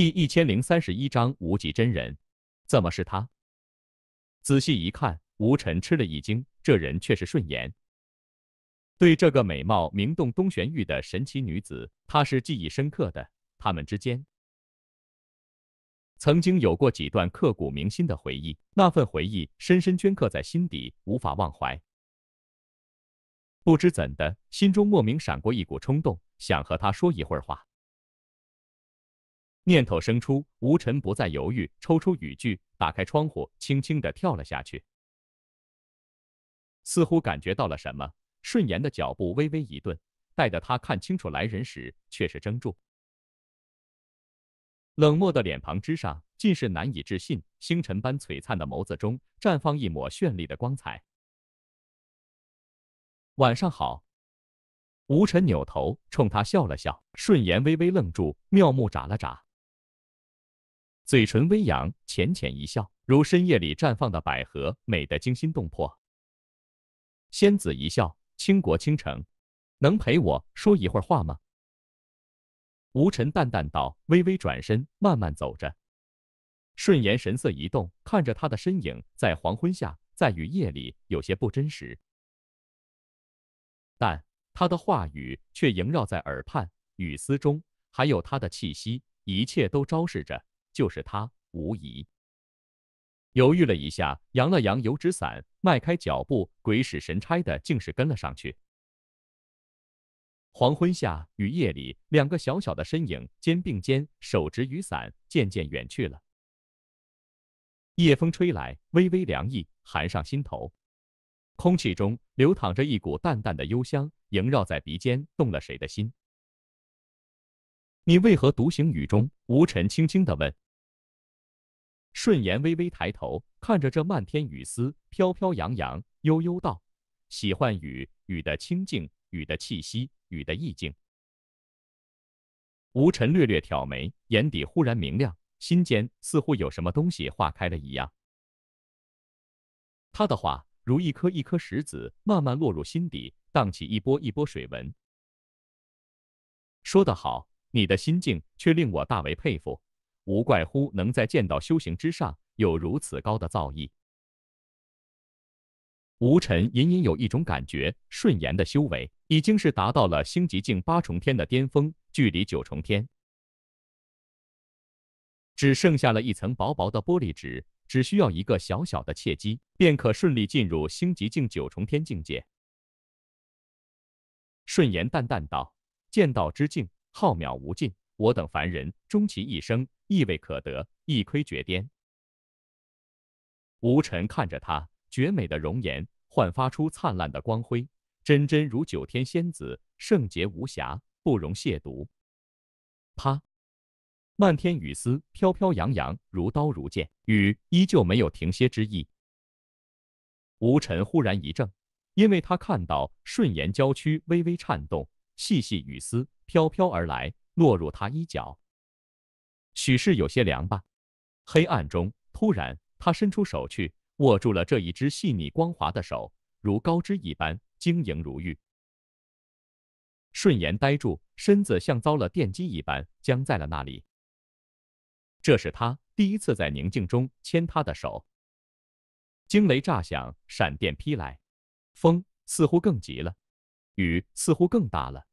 第一千零三十一章无极真人，怎么是他？仔细一看，吴尘吃了一惊，这人却是顺言。对这个美貌名动东玄域的神奇女子，他是记忆深刻的。他们之间曾经有过几段刻骨铭心的回忆，那份回忆深深镌刻在心底，无法忘怀。不知怎的，心中莫名闪过一股冲动，想和他说一会儿话。念头生出，吴晨不再犹豫，抽出雨具，打开窗户，轻轻的跳了下去。似乎感觉到了什么，顺言的脚步微微一顿，待得他看清楚来人时，却是怔住。冷漠的脸庞之上尽是难以置信，星辰般璀璨的眸子中绽放一抹绚丽的光彩。晚上好，吴晨扭头冲他笑了笑，顺言微微愣住，妙目眨了眨。嘴唇微扬，浅浅一笑，如深夜里绽放的百合，美得惊心动魄。仙子一笑，倾国倾城，能陪我说一会儿话吗？吴尘淡淡道，微微转身，慢慢走着。顺言神色一动，看着他的身影在黄昏下，在雨夜里，有些不真实。但他的话语却萦绕在耳畔，雨丝中，还有他的气息，一切都昭示着。就是他无疑。犹豫了一下，扬了扬油纸伞，迈开脚步，鬼使神差的竟是跟了上去。黄昏下，雨夜里，两个小小的身影肩并肩，手执雨伞，渐渐远去了。夜风吹来，微微凉意，寒上心头。空气中流淌着一股淡淡的幽香，萦绕在鼻尖，动了谁的心？你为何独行雨中？无尘轻轻的问。顺言微微抬头，看着这漫天雨丝飘飘扬扬，悠悠道：“喜欢雨，雨的清静，雨的气息，雨的意境。”吴尘略略挑眉，眼底忽然明亮，心间似乎有什么东西化开了一样。他的话如一颗一颗石子，慢慢落入心底，荡起一波一波水纹。说得好，你的心境却令我大为佩服。无怪乎能在剑道修行之上有如此高的造诣。吴尘隐隐有一种感觉，顺言的修为已经是达到了星极境八重天的巅峰，距离九重天只剩下了一层薄薄的玻璃纸，只需要一个小小的契机，便可顺利进入星极境九重天境界。顺言淡淡道：“剑道之境，浩渺无尽。”我等凡人，终其一生，亦未可得，亦亏绝巅。吴尘看着他绝美的容颜，焕发出灿烂的光辉，真真如九天仙子，圣洁无瑕，不容亵渎。啪！漫天雨丝飘飘扬扬，如刀如剑，雨依旧没有停歇之意。吴尘忽然一怔，因为他看到顺延娇躯微微颤动，细细雨丝飘飘而来。落入他衣角，许是有些凉吧。黑暗中，突然，他伸出手去，握住了这一只细腻光滑的手，如高枝一般，晶莹如玉。顺言呆住，身子像遭了电击一般僵在了那里。这是他第一次在宁静中牵她的手。惊雷炸响，闪电劈来，风似乎更急了，雨似乎更大了。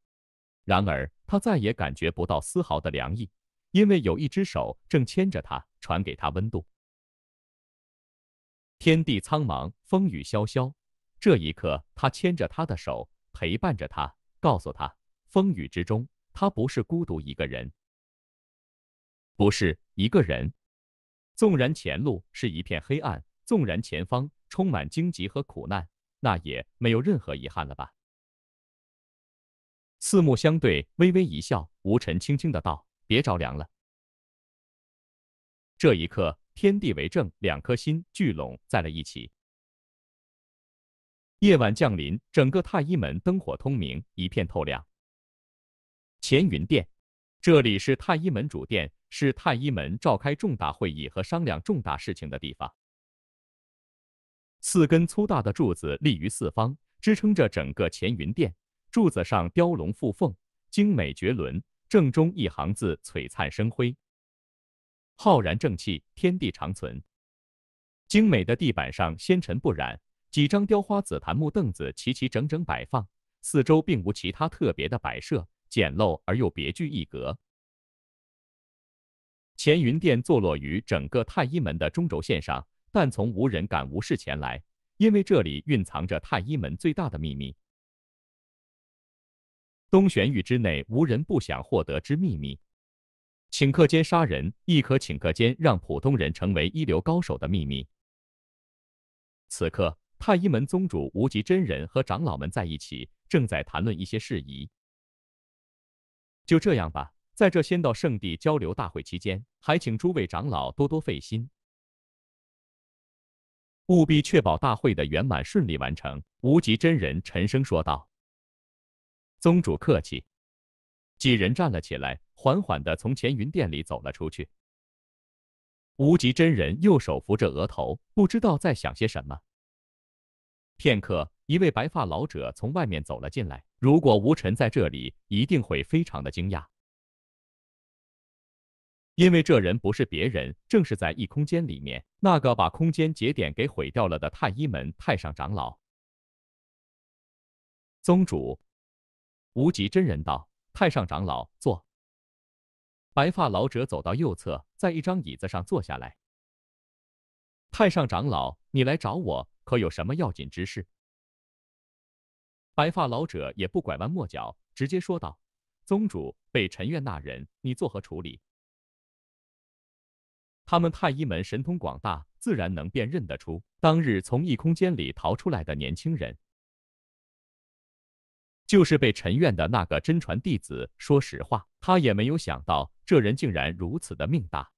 然而。他再也感觉不到丝毫的凉意，因为有一只手正牵着他，传给他温度。天地苍茫，风雨萧萧，这一刻，他牵着他的手，陪伴着他，告诉他：风雨之中，他不是孤独一个人，不是一个人。纵然前路是一片黑暗，纵然前方充满荆棘和苦难，那也没有任何遗憾了吧？四目相对，微微一笑，吴尘轻轻的道：“别着凉了。”这一刻，天地为证，两颗心聚拢在了一起。夜晚降临，整个太医门灯火通明，一片透亮。乾云殿，这里是太医门主殿，是太医门召开重大会议和商量重大事情的地方。四根粗大的柱子立于四方，支撑着整个乾云殿。柱子上雕龙附凤，精美绝伦。正中一行字璀璨生辉，浩然正气，天地长存。精美的地板上纤尘不染，几张雕花紫檀木凳子齐齐整整摆放，四周并无其他特别的摆设，简陋而又别具一格。乾云殿坐落于整个太医门的中轴线上，但从无人敢无视前来，因为这里蕴藏着太医门最大的秘密。东玄域之内，无人不想获得之秘密。顷刻间杀人，亦可顷刻间让普通人成为一流高手的秘密。此刻，太一门宗主无极真人和长老们在一起，正在谈论一些事宜。就这样吧，在这仙道圣地交流大会期间，还请诸位长老多多费心，务必确保大会的圆满顺利完成。无极真人沉声说道。宗主客气，几人站了起来，缓缓地从乾云殿里走了出去。无极真人右手扶着额头，不知道在想些什么。片刻，一位白发老者从外面走了进来。如果吴尘在这里，一定会非常的惊讶，因为这人不是别人，正是在异空间里面那个把空间节点给毁掉了的太医门太上长老。宗主。无极真人道：“太上长老，坐。”白发老者走到右侧，在一张椅子上坐下来。太上长老，你来找我，可有什么要紧之事？白发老者也不拐弯抹角，直接说道：“宗主被陈怨那人，你作何处理？他们太医门神通广大，自然能辨认得出当日从异空间里逃出来的年轻人。”就是被陈院的那个真传弟子。说实话，他也没有想到这人竟然如此的命大，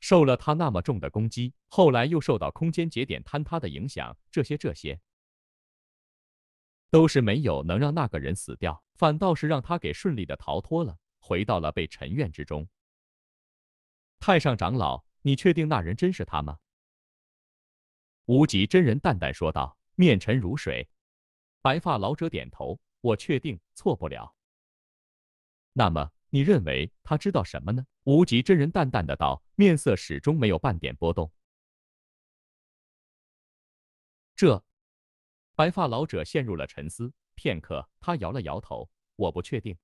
受了他那么重的攻击，后来又受到空间节点坍塌的影响，这些这些，都是没有能让那个人死掉，反倒是让他给顺利的逃脱了，回到了被陈院之中。太上长老，你确定那人真是他吗？无极真人淡淡说道，面沉如水。白发老者点头，我确定错不了。那么你认为他知道什么呢？无极真人淡淡的道，面色始终没有半点波动。这白发老者陷入了沉思，片刻，他摇了摇头，我不确定。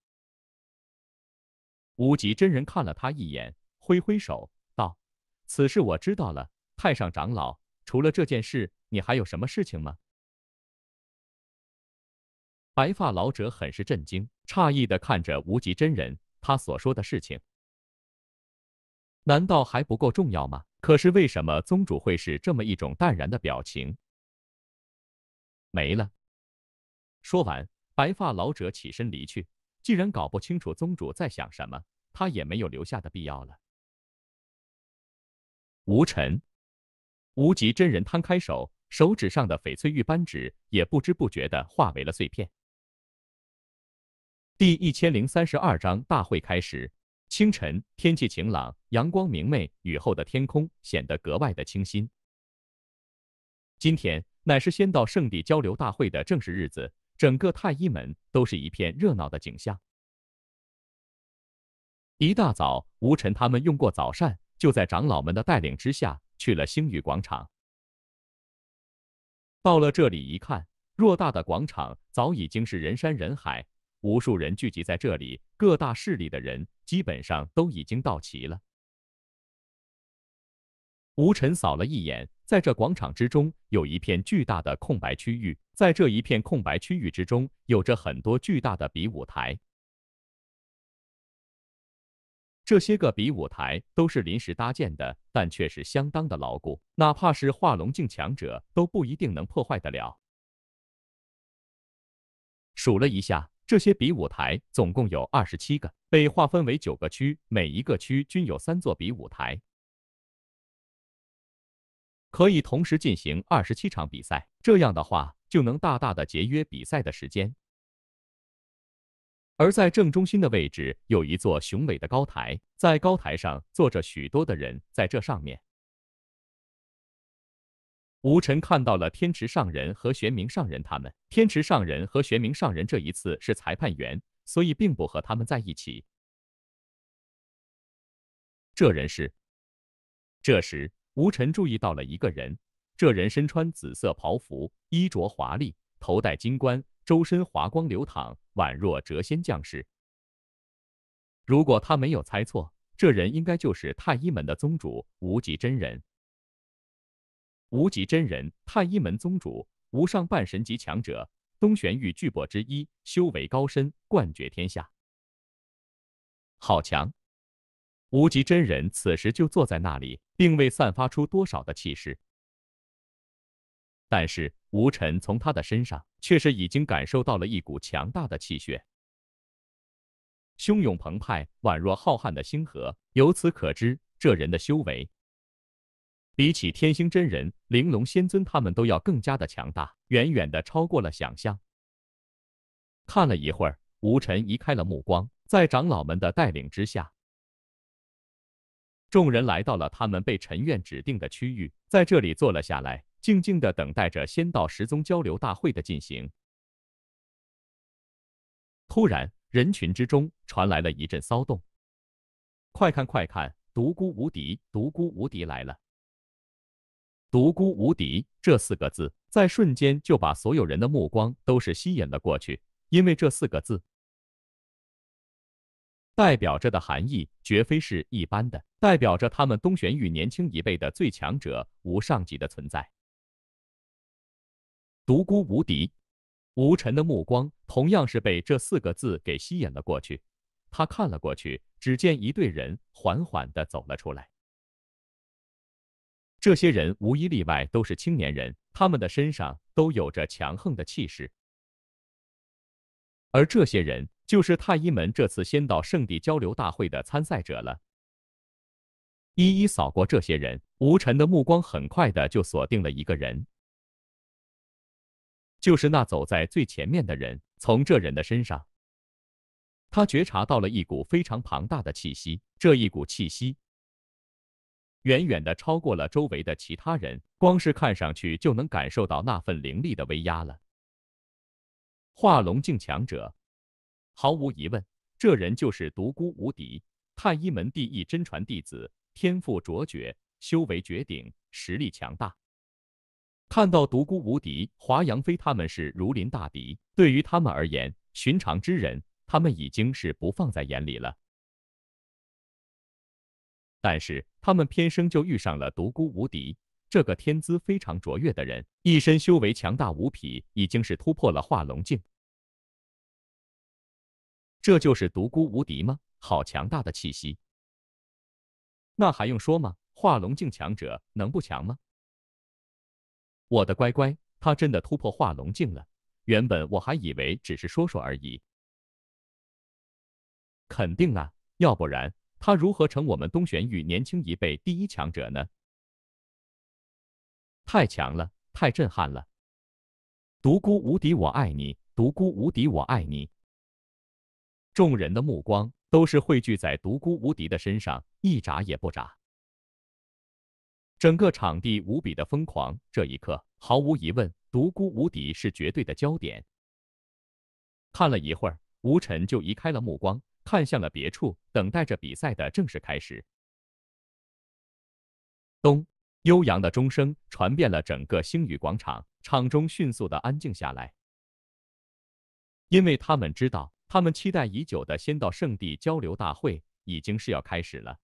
无极真人看了他一眼，挥挥手道：“此事我知道了，太上长老，除了这件事，你还有什么事情吗？”白发老者很是震惊，诧异的看着无极真人，他所说的事情，难道还不够重要吗？可是为什么宗主会是这么一种淡然的表情？没了。说完，白发老者起身离去。既然搞不清楚宗主在想什么，他也没有留下的必要了。无尘，无极真人摊开手，手指上的翡翠玉扳指也不知不觉的化为了碎片。第一千零三十二章大会开始。清晨，天气晴朗，阳光明媚，雨后的天空显得格外的清新。今天乃是仙道圣地交流大会的正式日子，整个太一门都是一片热闹的景象。一大早，吴晨他们用过早膳，就在长老们的带领之下，去了星宇广场。到了这里一看，偌大的广场早已经是人山人海。无数人聚集在这里，各大势力的人基本上都已经到齐了。吴晨扫了一眼，在这广场之中有一片巨大的空白区域，在这一片空白区域之中有着很多巨大的比武台。这些个比武台都是临时搭建的，但却是相当的牢固，哪怕是化龙境强者都不一定能破坏得了。数了一下。这些比武台总共有二十七个，被划分为九个区，每一个区均有三座比武台，可以同时进行二十七场比赛。这样的话，就能大大的节约比赛的时间。而在正中心的位置，有一座雄伟的高台，在高台上坐着许多的人，在这上面。吴尘看到了天池上人和玄冥上人，他们天池上人和玄冥上人这一次是裁判员，所以并不和他们在一起。这人是……这时，吴晨注意到了一个人，这人身穿紫色袍服，衣着华丽，头戴金冠，周身华光流淌，宛若谪仙降世。如果他没有猜错，这人应该就是太医门的宗主无极真人。无极真人，太一门宗主，无上半神级强者，东玄域巨擘之一，修为高深，冠绝天下。好强！无极真人此时就坐在那里，并未散发出多少的气势，但是吴尘从他的身上却是已经感受到了一股强大的气血，汹涌澎湃，宛若浩瀚的星河。由此可知，这人的修为。比起天星真人、玲珑仙尊，他们都要更加的强大，远远的超过了想象。看了一会儿，吴尘移开了目光，在长老们的带领之下，众人来到了他们被陈院指定的区域，在这里坐了下来，静静的等待着仙道十宗交流大会的进行。突然，人群之中传来了一阵骚动，“快看快看，独孤无敌，独孤无敌来了！”“独孤无敌”这四个字，在瞬间就把所有人的目光都是吸引了过去，因为这四个字代表着的含义绝非是一般的，代表着他们东玄域年轻一辈的最强者，无上级的存在。独孤无敌，吴尘的目光同样是被这四个字给吸引了过去。他看了过去，只见一队人缓缓的走了出来。这些人无一例外都是青年人，他们的身上都有着强横的气势。而这些人就是太医门这次仙道圣地交流大会的参赛者了。一一扫过这些人，吴尘的目光很快的就锁定了一个人，就是那走在最前面的人。从这人的身上，他觉察到了一股非常庞大的气息，这一股气息。远远的超过了周围的其他人，光是看上去就能感受到那份凌厉的威压了。化龙境强者，毫无疑问，这人就是独孤无敌，太一门第一真传弟子，天赋卓绝，修为绝顶，实力强大。看到独孤无敌、华阳飞，他们是如临大敌。对于他们而言，寻常之人，他们已经是不放在眼里了。但是他们偏生就遇上了独孤无敌这个天资非常卓越的人，一身修为强大无匹，已经是突破了化龙境。这就是独孤无敌吗？好强大的气息！那还用说吗？化龙境强者能不强吗？我的乖乖，他真的突破化龙境了！原本我还以为只是说说而已。肯定啊，要不然。他如何成我们东玄域年轻一辈第一强者呢？太强了，太震撼了！独孤无敌，我爱你！独孤无敌，我爱你！众人的目光都是汇聚在独孤无敌的身上，一眨也不眨。整个场地无比的疯狂，这一刻毫无疑问，独孤无敌是绝对的焦点。看了一会儿，吴尘就移开了目光。看向了别处，等待着比赛的正式开始。咚，悠扬的钟声传遍了整个星宇广场，场中迅速的安静下来，因为他们知道，他们期待已久的仙道圣地交流大会已经是要开始了。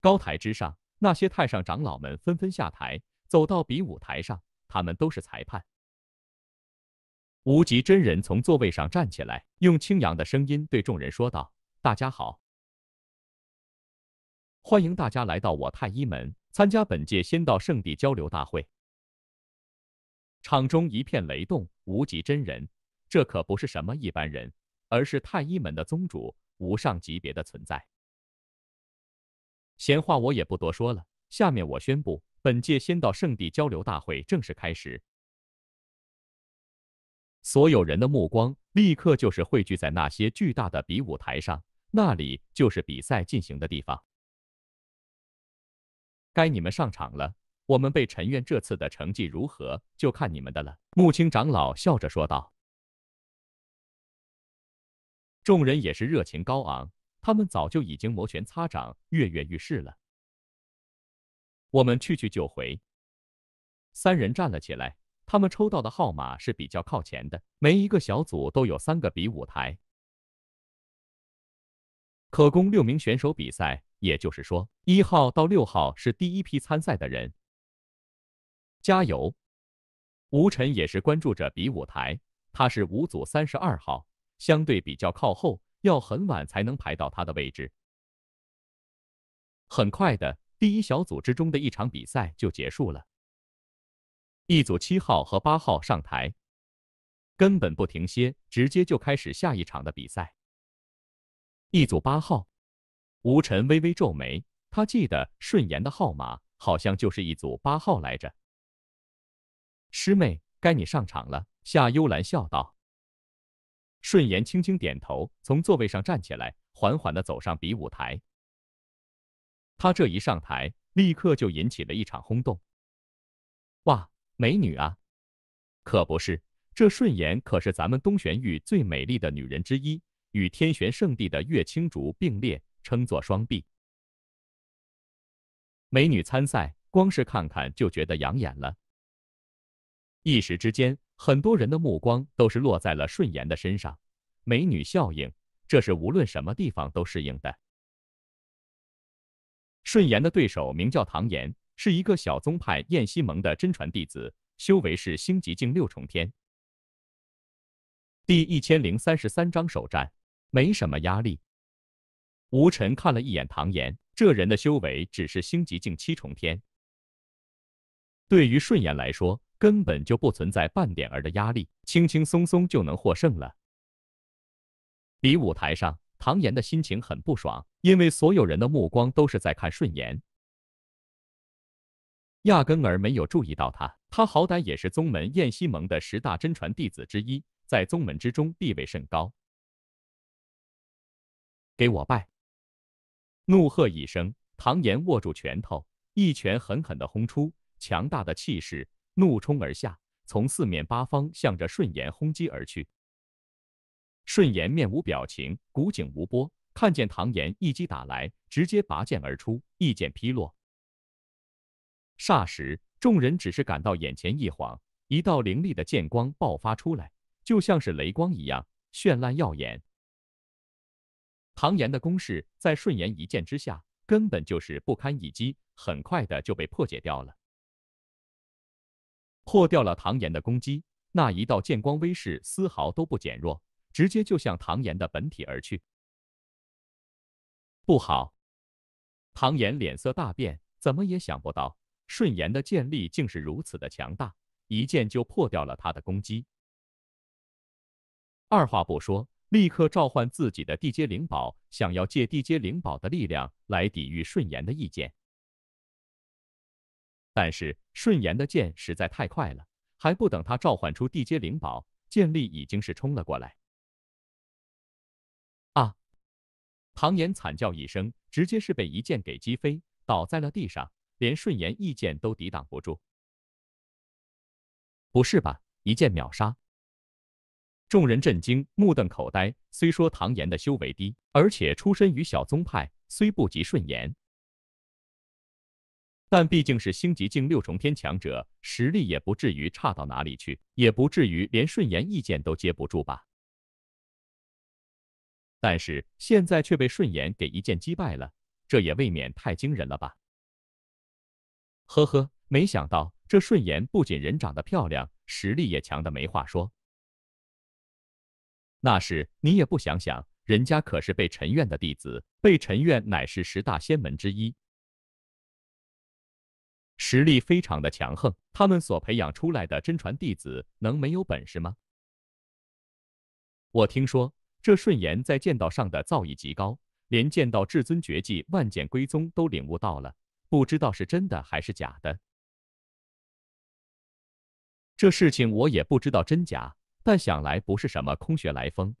高台之上，那些太上长老们纷纷下台，走到比武台上，他们都是裁判。无极真人从座位上站起来，用清扬的声音对众人说道：“大家好，欢迎大家来到我太一门，参加本届仙道圣地交流大会。”场中一片雷动。无极真人，这可不是什么一般人，而是太一门的宗主，无上级别的存在。闲话我也不多说了，下面我宣布，本届仙道圣地交流大会正式开始。所有人的目光立刻就是汇聚在那些巨大的比武台上，那里就是比赛进行的地方。该你们上场了，我们被陈院这次的成绩如何，就看你们的了。木青长老笑着说道。众人也是热情高昂，他们早就已经摩拳擦掌，跃跃欲试了。我们去去就回。三人站了起来。他们抽到的号码是比较靠前的，每一个小组都有三个比舞台，可供六名选手比赛。也就是说，一号到六号是第一批参赛的人，加油！吴晨也是关注着比舞台，他是五组三十二号，相对比较靠后，要很晚才能排到他的位置。很快的，第一小组之中的一场比赛就结束了。一组七号和八号上台，根本不停歇，直接就开始下一场的比赛。一组八号，吴晨微微皱眉，他记得顺言的号码好像就是一组八号来着。师妹，该你上场了。”夏幽兰笑道。顺言轻轻点头，从座位上站起来，缓缓的走上比舞台。他这一上台，立刻就引起了一场轰动。哇！美女啊，可不是，这顺延可是咱们东玄域最美丽的女人之一，与天玄圣地的月青竹并列，称作双璧。美女参赛，光是看看就觉得养眼了。一时之间，很多人的目光都是落在了顺延的身上。美女效应，这是无论什么地方都适应的。顺延的对手名叫唐岩，是一个小宗派燕西盟的真传弟子，修为是星极境六重天。第一千零三十三章首战，没什么压力。吴尘看了一眼唐岩，这人的修为只是星极境七重天，对于顺言来说，根本就不存在半点儿的压力，轻轻松松就能获胜了。比武台上，唐岩的心情很不爽，因为所有人的目光都是在看顺言。压根儿没有注意到他，他好歹也是宗门燕西盟的十大真传弟子之一，在宗门之中地位甚高。给我拜！怒喝一声，唐岩握住拳头，一拳狠狠的轰出，强大的气势怒冲而下，从四面八方向着顺延轰击而去。顺延面无表情，古井无波，看见唐岩一击打来，直接拔剑而出，一剑劈落。霎时，众人只是感到眼前一晃，一道凌厉的剑光爆发出来，就像是雷光一样绚烂耀眼。唐岩的攻势在顺岩一剑之下，根本就是不堪一击，很快的就被破解掉了。破掉了唐岩的攻击，那一道剑光威势丝毫都不减弱，直接就向唐岩的本体而去。不好！唐岩脸色大变，怎么也想不到。顺言的剑力竟是如此的强大，一剑就破掉了他的攻击。二话不说，立刻召唤自己的地阶灵宝，想要借地阶灵宝的力量来抵御顺言的一剑。但是顺言的剑实在太快了，还不等他召唤出地阶灵宝，剑力已经是冲了过来。啊！唐岩惨叫一声，直接是被一剑给击飞，倒在了地上。连顺延一剑都抵挡不住，不是吧？一剑秒杀！众人震惊，目瞪口呆。虽说唐岩的修为低，而且出身于小宗派，虽不及顺延，但毕竟是星级境六重天强者，实力也不至于差到哪里去，也不至于连顺延一剑都接不住吧？但是现在却被顺延给一剑击败了，这也未免太惊人了吧？呵呵，没想到这顺言不仅人长得漂亮，实力也强的没话说。那是你也不想想，人家可是被陈院的弟子，被陈院乃是十大仙门之一，实力非常的强横。他们所培养出来的真传弟子，能没有本事吗？我听说这顺言在剑道上的造诣极高，连剑道至尊绝技“万剑归宗”都领悟到了。不知道是真的还是假的，这事情我也不知道真假，但想来不是什么空穴来风。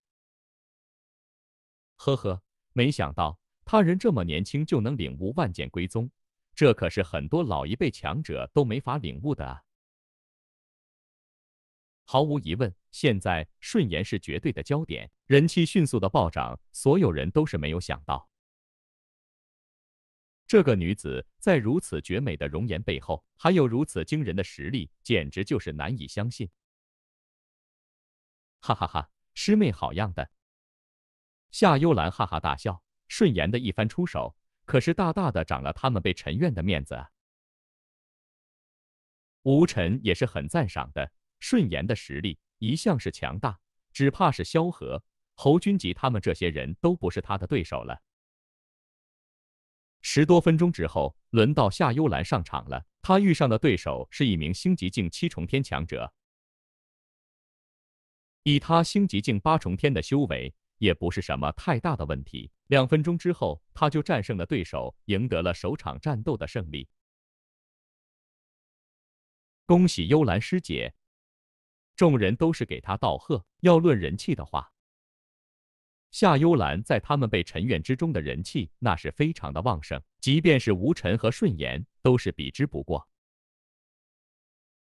呵呵，没想到他人这么年轻就能领悟万剑归宗，这可是很多老一辈强者都没法领悟的啊！毫无疑问，现在顺延是绝对的焦点，人气迅速的暴涨，所有人都是没有想到。这个女子在如此绝美的容颜背后，还有如此惊人的实力，简直就是难以相信！哈哈哈，师妹好样的！夏幽兰哈哈大笑，顺延的一番出手，可是大大的涨了他们被陈院的面子啊！吴尘也是很赞赏的，顺延的实力一向是强大，只怕是萧何、侯君集他们这些人都不是他的对手了。十多分钟之后，轮到夏幽兰上场了。他遇上的对手是一名星级境七重天强者，以他星级境八重天的修为，也不是什么太大的问题。两分钟之后，他就战胜了对手，赢得了首场战斗的胜利。恭喜幽兰师姐！众人都是给他道贺。要论人气的话，夏幽兰在他们被陈院之中的人气，那是非常的旺盛，即便是吴尘和顺言，都是比之不过。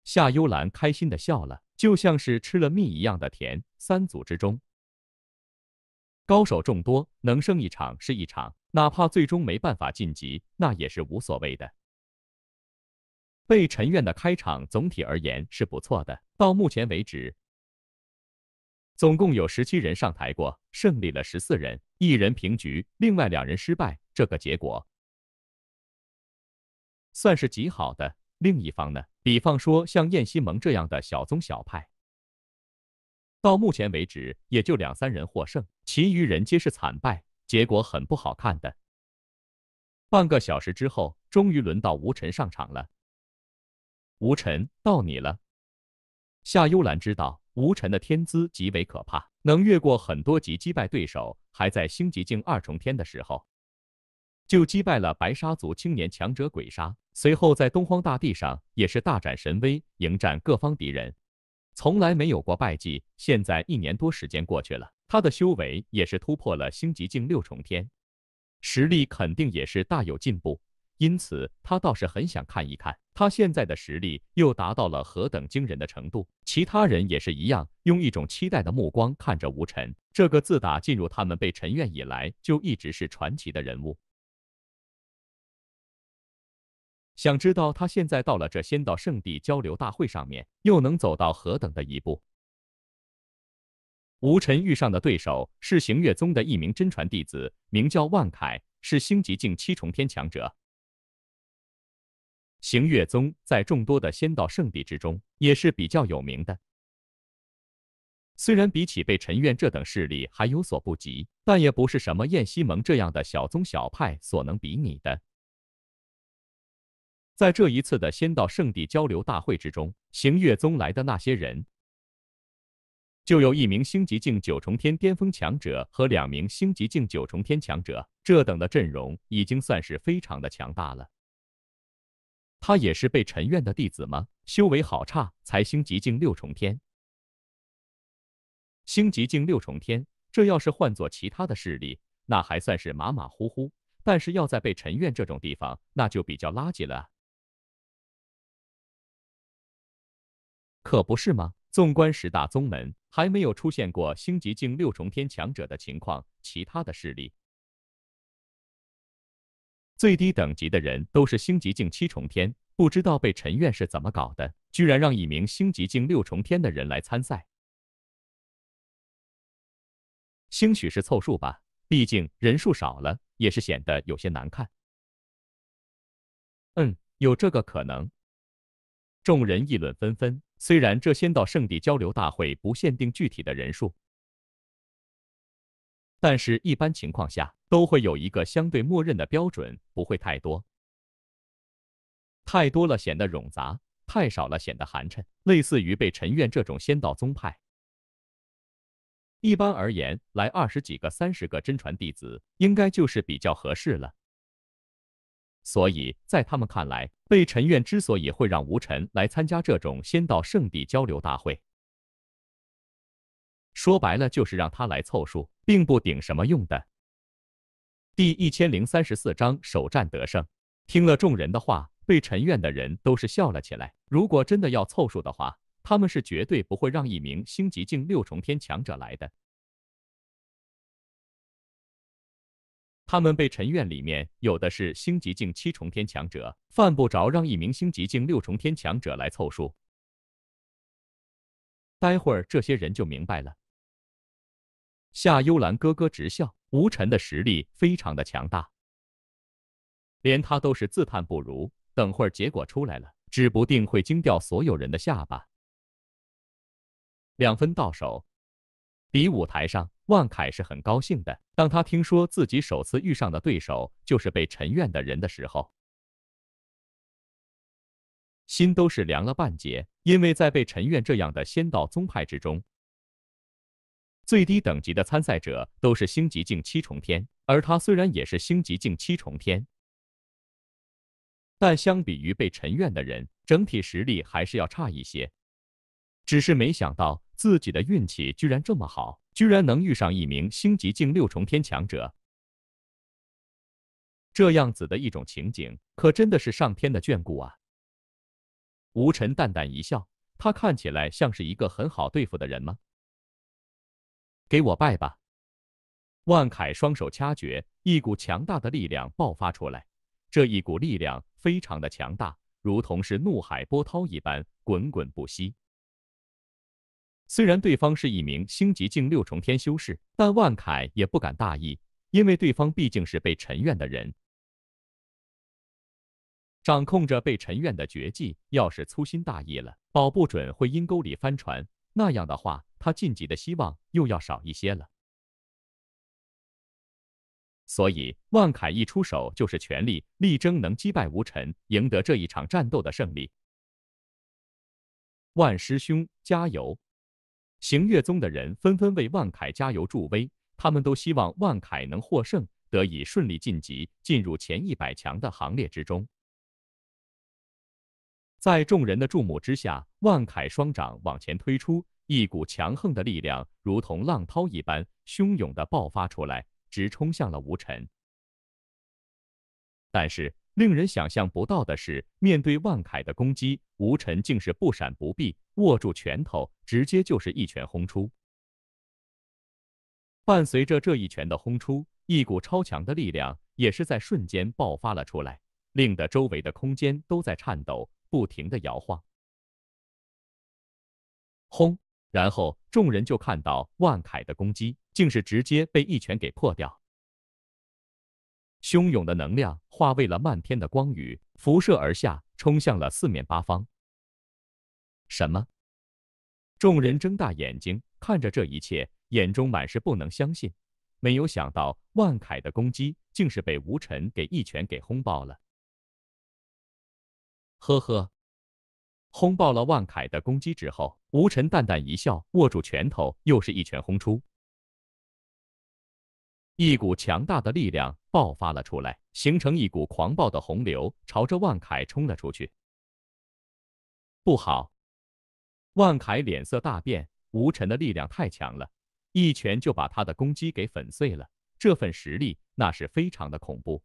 夏幽兰开心的笑了，就像是吃了蜜一样的甜。三组之中，高手众多，能胜一场是一场，哪怕最终没办法晋级，那也是无所谓的。被陈院的开场总体而言是不错的，到目前为止。总共有十七人上台过，胜利了十四人，一人平局，另外两人失败。这个结果算是极好的。另一方呢？比方说像燕西蒙这样的小宗小派，到目前为止也就两三人获胜，其余人皆是惨败，结果很不好看的。半个小时之后，终于轮到吴晨上场了。吴晨，到你了。夏幽兰知道。无尘的天资极为可怕，能越过很多级击败对手。还在星极境二重天的时候，就击败了白沙族青年强者鬼杀。随后在东荒大地上也是大展神威，迎战各方敌人，从来没有过败绩。现在一年多时间过去了，他的修为也是突破了星极境六重天，实力肯定也是大有进步。因此，他倒是很想看一看他现在的实力又达到了何等惊人的程度。其他人也是一样，用一种期待的目光看着吴辰，这个自打进入他们被陈院以来就一直是传奇的人物。想知道他现在到了这仙道圣地交流大会上面，又能走到何等的一步？吴辰遇上的对手是行月宗的一名真传弟子，名叫万凯，是星级境七重天强者。行月宗在众多的仙道圣地之中也是比较有名的，虽然比起被陈愿这等势力还有所不及，但也不是什么燕西盟这样的小宗小派所能比拟的。在这一次的仙道圣地交流大会之中，行月宗来的那些人，就有一名星级境九重天巅峰强者和两名星级境九重天强者，这等的阵容已经算是非常的强大了。他也是被陈院的弟子吗？修为好差，才星级境六重天。星级境六重天，这要是换做其他的势力，那还算是马马虎虎；但是要在被陈院这种地方，那就比较垃圾了。可不是吗？纵观十大宗门，还没有出现过星级境六重天强者的情况，其他的势力。最低等级的人都是星级境七重天，不知道被陈院是怎么搞的，居然让一名星级境六重天的人来参赛。兴许是凑数吧，毕竟人数少了也是显得有些难看。嗯，有这个可能。众人议论纷纷，虽然这仙道圣地交流大会不限定具体的人数。但是，一般情况下都会有一个相对默认的标准，不会太多。太多了显得冗杂，太少了显得寒碜。类似于被陈院这种仙道宗派，一般而言，来二十几个、三十个真传弟子，应该就是比较合适了。所以在他们看来，被陈院之所以会让吴尘来参加这种仙道圣地交流大会。说白了就是让他来凑数，并不顶什么用的。第一千零三十四章首战得胜。听了众人的话，被陈院的人都是笑了起来。如果真的要凑数的话，他们是绝对不会让一名星级境六重天强者来的。他们被陈院里面有的是星级境七重天强者，犯不着让一名星级境六重天强者来凑数。待会儿这些人就明白了。夏幽兰咯咯直笑，吴尘的实力非常的强大，连他都是自叹不如。等会儿结果出来了，指不定会惊掉所有人的下巴。两分到手，比武台上，万凯是很高兴的。当他听说自己首次遇上的对手就是被陈院的人的时候，心都是凉了半截，因为在被陈院这样的仙道宗派之中。最低等级的参赛者都是星级境七重天，而他虽然也是星级境七重天，但相比于被沉怨的人，整体实力还是要差一些。只是没想到自己的运气居然这么好，居然能遇上一名星级境六重天强者，这样子的一种情景，可真的是上天的眷顾啊！吴晨淡淡一笑，他看起来像是一个很好对付的人吗？给我拜吧！万凯双手掐诀，一股强大的力量爆发出来。这一股力量非常的强大，如同是怒海波涛一般，滚滚不息。虽然对方是一名星级境六重天修士，但万凯也不敢大意，因为对方毕竟是被陈怨的人，掌控着被陈怨的绝技。要是粗心大意了，保不准会阴沟里翻船。那样的话，他晋级的希望又要少一些了。所以，万凯一出手就是全力，力争能击败吴尘，赢得这一场战斗的胜利。万师兄加油！行月宗的人纷纷为万凯加油助威，他们都希望万凯能获胜，得以顺利晋级，进入前一百强的行列之中。在众人的注目之下，万凯双掌往前推出，一股强横的力量如同浪涛一般汹涌的爆发出来，直冲向了吴尘。但是令人想象不到的是，面对万凯的攻击，吴尘竟是不闪不避，握住拳头，直接就是一拳轰出。伴随着这一拳的轰出，一股超强的力量也是在瞬间爆发了出来，令得周围的空间都在颤抖。不停的摇晃，轰！然后众人就看到万凯的攻击，竟是直接被一拳给破掉。汹涌的能量化为了漫天的光雨，辐射而下，冲向了四面八方。什么？众人睁大眼睛看着这一切，眼中满是不能相信。没有想到，万凯的攻击竟是被吴尘给一拳给轰爆了。呵呵，轰爆了万凯的攻击之后，吴晨淡淡一笑，握住拳头，又是一拳轰出，一股强大的力量爆发了出来，形成一股狂暴的洪流，朝着万凯冲了出去。不好！万凯脸色大变，吴晨的力量太强了，一拳就把他的攻击给粉碎了。这份实力，那是非常的恐怖！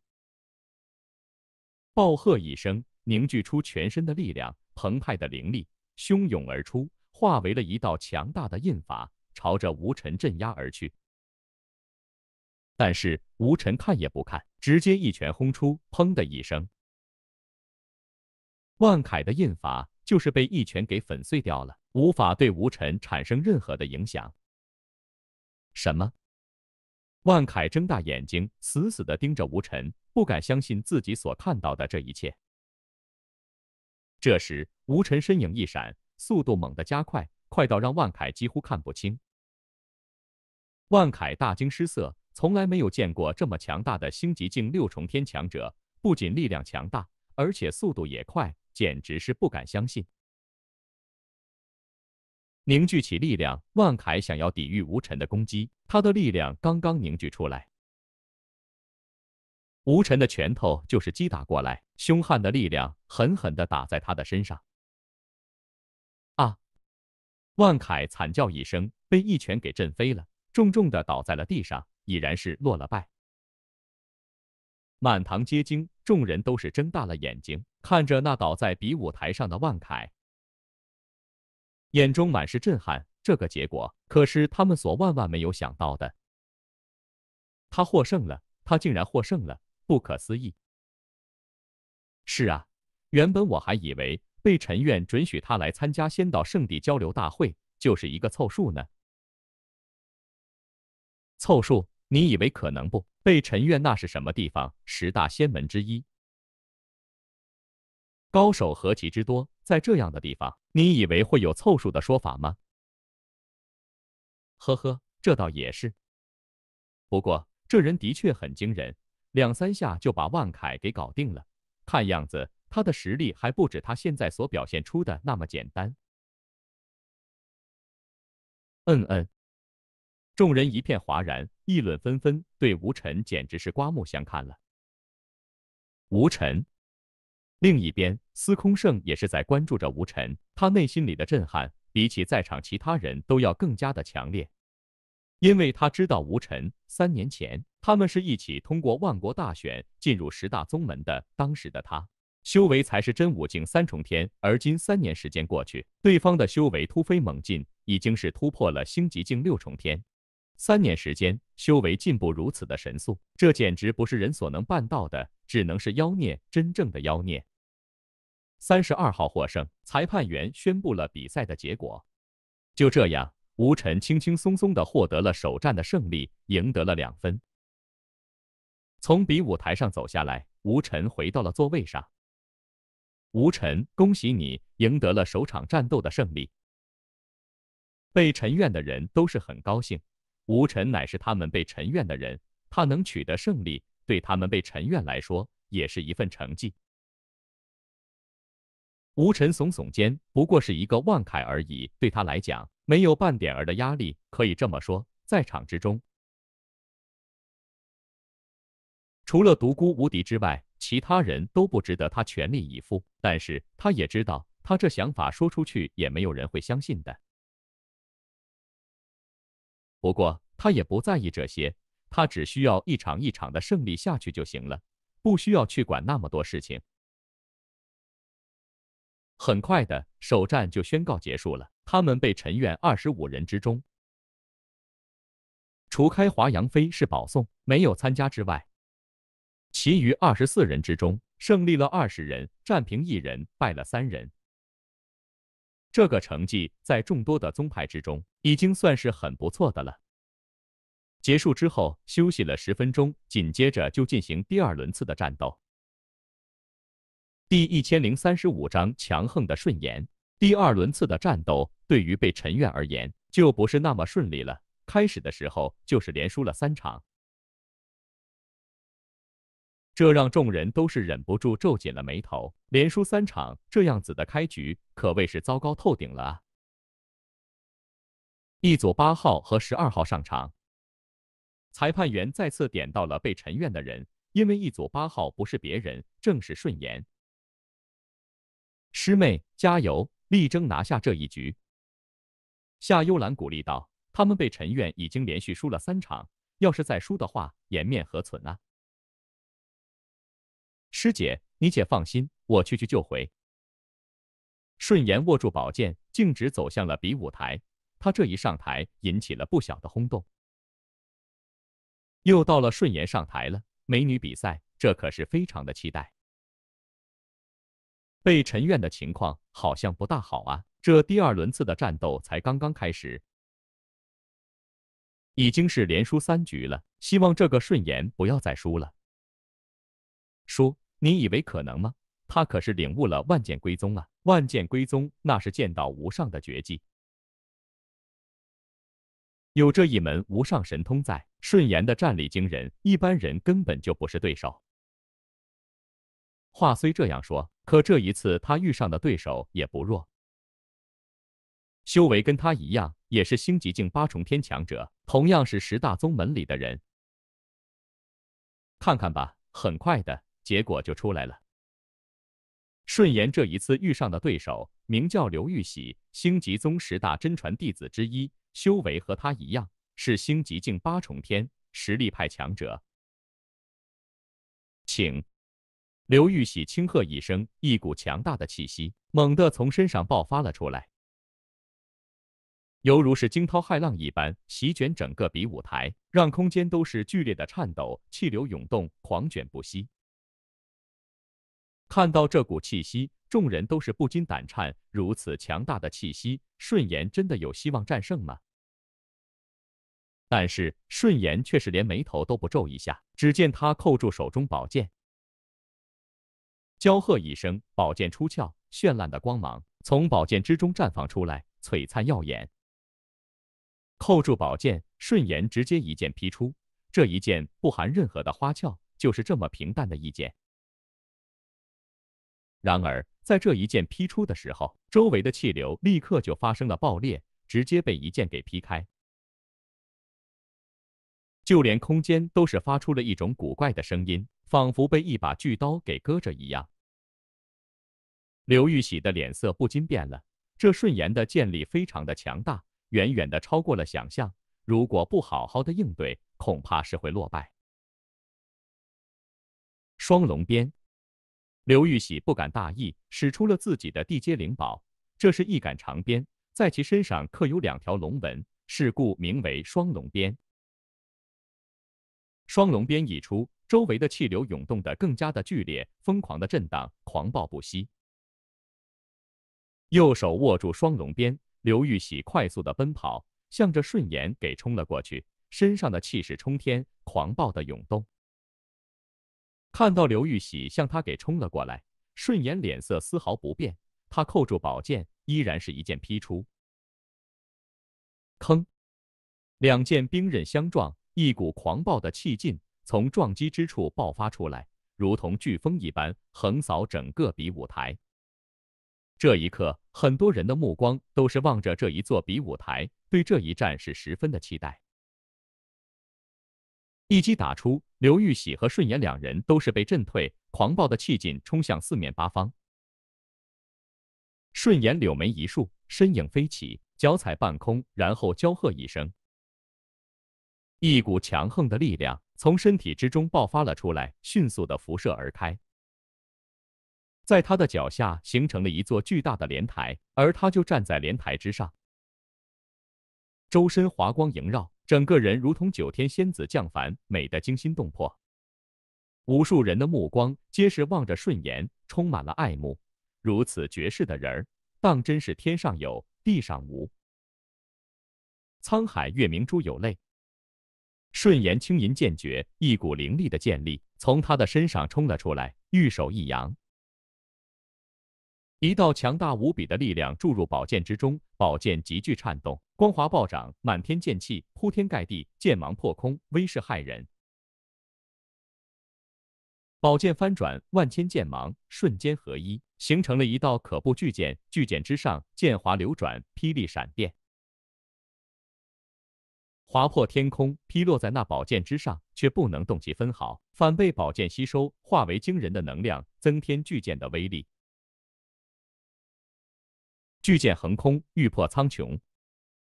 暴喝一声。凝聚出全身的力量，澎湃的灵力汹涌而出，化为了一道强大的印法，朝着吴尘镇压而去。但是吴尘看也不看，直接一拳轰出，砰的一声，万凯的印法就是被一拳给粉碎掉了，无法对吴尘产生任何的影响。什么？万凯睁大眼睛，死死的盯着吴尘，不敢相信自己所看到的这一切。这时，吴尘身影一闪，速度猛地加快，快到让万凯几乎看不清。万凯大惊失色，从来没有见过这么强大的星级境六重天强者，不仅力量强大，而且速度也快，简直是不敢相信。凝聚起力量，万凯想要抵御吴晨的攻击，他的力量刚刚凝聚出来。吴尘的拳头就是击打过来，凶悍的力量狠狠地打在他的身上。啊！万凯惨叫一声，被一拳给震飞了，重重地倒在了地上，已然是落了败。满堂皆惊，众人都是睁大了眼睛，看着那倒在比武台上的万凯，眼中满是震撼。这个结果可是他们所万万没有想到的。他获胜了，他竟然获胜了！不可思议。是啊，原本我还以为被陈院准许他来参加仙岛圣地交流大会就是一个凑数呢。凑数？你以为可能不？被陈院那是什么地方？十大仙门之一，高手何其之多，在这样的地方，你以为会有凑数的说法吗？呵呵，这倒也是。不过这人的确很惊人。两三下就把万凯给搞定了，看样子他的实力还不止他现在所表现出的那么简单。嗯嗯，众人一片哗然，议论纷纷，对吴尘简直是刮目相看了。吴晨，另一边，司空胜也是在关注着吴晨，他内心里的震撼比起在场其他人都要更加的强烈，因为他知道吴晨三年前。他们是一起通过万国大选进入十大宗门的。当时的他修为才是真武境三重天，而今三年时间过去，对方的修为突飞猛进，已经是突破了星级境六重天。三年时间，修为进步如此的神速，这简直不是人所能办到的，只能是妖孽，真正的妖孽。三十二号获胜，裁判员宣布了比赛的结果。就这样，吴晨轻轻松松地获得了首战的胜利，赢得了两分。从比武台上走下来，吴晨回到了座位上。吴晨，恭喜你赢得了首场战斗的胜利。被陈院的人都是很高兴，吴晨乃是他们被陈院的人，他能取得胜利，对他们被陈院来说也是一份成绩。吴晨耸耸肩，不过是一个万凯而已，对他来讲没有半点儿的压力。可以这么说，在场之中。除了独孤无敌之外，其他人都不值得他全力以赴。但是他也知道，他这想法说出去也没有人会相信的。不过他也不在意这些，他只需要一场一场的胜利下去就行了，不需要去管那么多事情。很快的，首战就宣告结束了。他们被陈院二十五人之中，除开华阳飞是保送没有参加之外。其余二十四人之中，胜利了二十人，战平一人，败了三人。这个成绩在众多的宗派之中，已经算是很不错的了。结束之后休息了十分钟，紧接着就进行第二轮次的战斗。第一千零三十五章强横的顺延。第二轮次的战斗对于被陈愿而言，就不是那么顺利了。开始的时候就是连输了三场。这让众人都是忍不住皱紧了眉头，连输三场这样子的开局可谓是糟糕透顶了啊！一组八号和十二号上场，裁判员再次点到了被陈院的人，因为一组八号不是别人，正是顺延。师妹加油，力争拿下这一局！夏幽兰鼓励道：“他们被陈院已经连续输了三场，要是再输的话，颜面何存啊？”师姐，你且放心，我去去就回。顺延握住宝剑，径直走向了比武台。他这一上台，引起了不小的轰动。又到了顺延上台了，美女比赛，这可是非常的期待。被陈院的情况好像不大好啊，这第二轮次的战斗才刚刚开始，已经是连输三局了。希望这个顺延不要再输了。输。你以为可能吗？他可是领悟了万剑归宗啊！万剑归宗那是剑道无上的绝技，有这一门无上神通在，顺延的战力惊人，一般人根本就不是对手。话虽这样说，可这一次他遇上的对手也不弱，修为跟他一样，也是星级境八重天强者，同样是十大宗门里的人。看看吧，很快的。结果就出来了。顺延这一次遇上的对手名叫刘玉玺，星极宗十大真传弟子之一，修为和他一样，是星极境八重天，实力派强者。请刘玉喜轻喝一声，一股强大的气息猛地从身上爆发了出来，犹如是惊涛骇浪一般，席卷整个比武台，让空间都是剧烈的颤抖，气流涌动，狂卷不息。看到这股气息，众人都是不禁胆颤。如此强大的气息，顺延真的有希望战胜吗？但是顺延却是连眉头都不皱一下。只见他扣住手中宝剑，娇喝一声，宝剑出鞘，绚烂的光芒从宝剑之中绽放出来，璀璨耀眼。扣住宝剑，顺延直接一剑劈出。这一剑不含任何的花俏，就是这么平淡的一剑。然而，在这一剑劈出的时候，周围的气流立刻就发生了爆裂，直接被一剑给劈开，就连空间都是发出了一种古怪的声音，仿佛被一把巨刀给割着一样。刘玉喜的脸色不禁变了，这顺延的剑力非常的强大，远远的超过了想象，如果不好好的应对，恐怕是会落败。双龙鞭。刘玉玺不敢大意，使出了自己的地阶灵宝。这是一杆长鞭，在其身上刻有两条龙纹，是故名为双龙鞭。双龙鞭一出，周围的气流涌动得更加的剧烈，疯狂的震荡，狂暴不息。右手握住双龙鞭，刘玉玺快速的奔跑，向着顺延给冲了过去，身上的气势冲天，狂暴的涌动。看到刘玉玺向他给冲了过来，顺眼脸色丝毫不变，他扣住宝剑，依然是一剑劈出。吭！两剑兵刃相撞，一股狂暴的气劲从撞击之处爆发出来，如同飓风一般横扫整个比武台。这一刻，很多人的目光都是望着这一座比武台，对这一战是十分的期待。一击打出，刘玉玺和顺延两人都是被震退，狂暴的气劲冲向四面八方。顺延柳眉一竖，身影飞起，脚踩半空，然后娇喝一声，一股强横的力量从身体之中爆发了出来，迅速的辐射而开，在他的脚下形成了一座巨大的莲台，而他就站在莲台之上，周身华光萦绕。整个人如同九天仙子降凡，美得惊心动魄。无数人的目光皆是望着顺延，充满了爱慕。如此绝世的人儿，当真是天上有，地上无。沧海月明珠有泪。顺延轻吟剑诀，一股凌厉的剑力从他的身上冲了出来，玉手一扬。一道强大无比的力量注入宝剑之中，宝剑急剧颤动，光华暴涨，满天剑气铺天盖地，剑芒破空，威势骇人。宝剑翻转，万千剑芒瞬间合一，形成了一道可怖巨剑。巨剑之上，剑华流转，霹雳闪电划破天空，劈落在那宝剑之上，却不能动其分毫，反被宝剑吸收，化为惊人的能量，增添巨剑的威力。巨剑横空，欲破苍穹。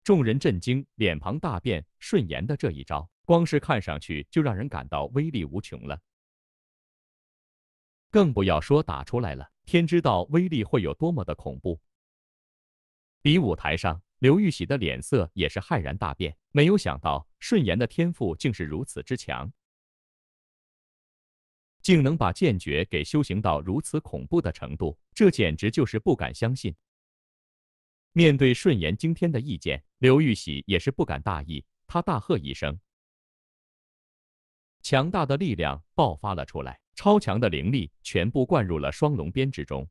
众人震惊，脸庞大变。顺延的这一招，光是看上去就让人感到威力无穷了。更不要说打出来了，天知道威力会有多么的恐怖。比武台上，刘玉玺的脸色也是骇然大变。没有想到，顺延的天赋竟是如此之强，竟能把剑诀给修行到如此恐怖的程度，这简直就是不敢相信。面对顺延惊天的意见，刘玉玺也是不敢大意。他大喝一声，强大的力量爆发了出来，超强的灵力全部灌入了双龙鞭之中。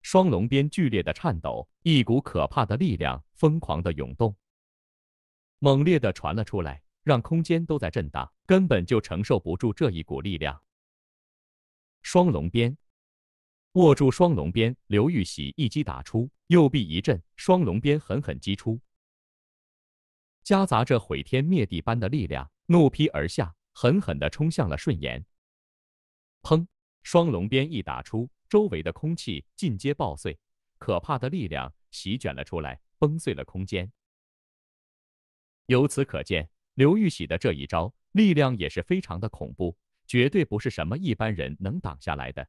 双龙鞭剧烈的颤抖，一股可怕的力量疯狂的涌动，猛烈的传了出来，让空间都在震荡，根本就承受不住这一股力量。双龙鞭。握住双龙鞭，刘玉玺一击打出，右臂一震，双龙鞭狠狠击出，夹杂着毁天灭地般的力量，怒劈而下，狠狠地冲向了顺延。砰！双龙鞭一打出，周围的空气尽皆爆碎，可怕的力量席卷了出来，崩碎了空间。由此可见，刘玉玺的这一招力量也是非常的恐怖，绝对不是什么一般人能挡下来的。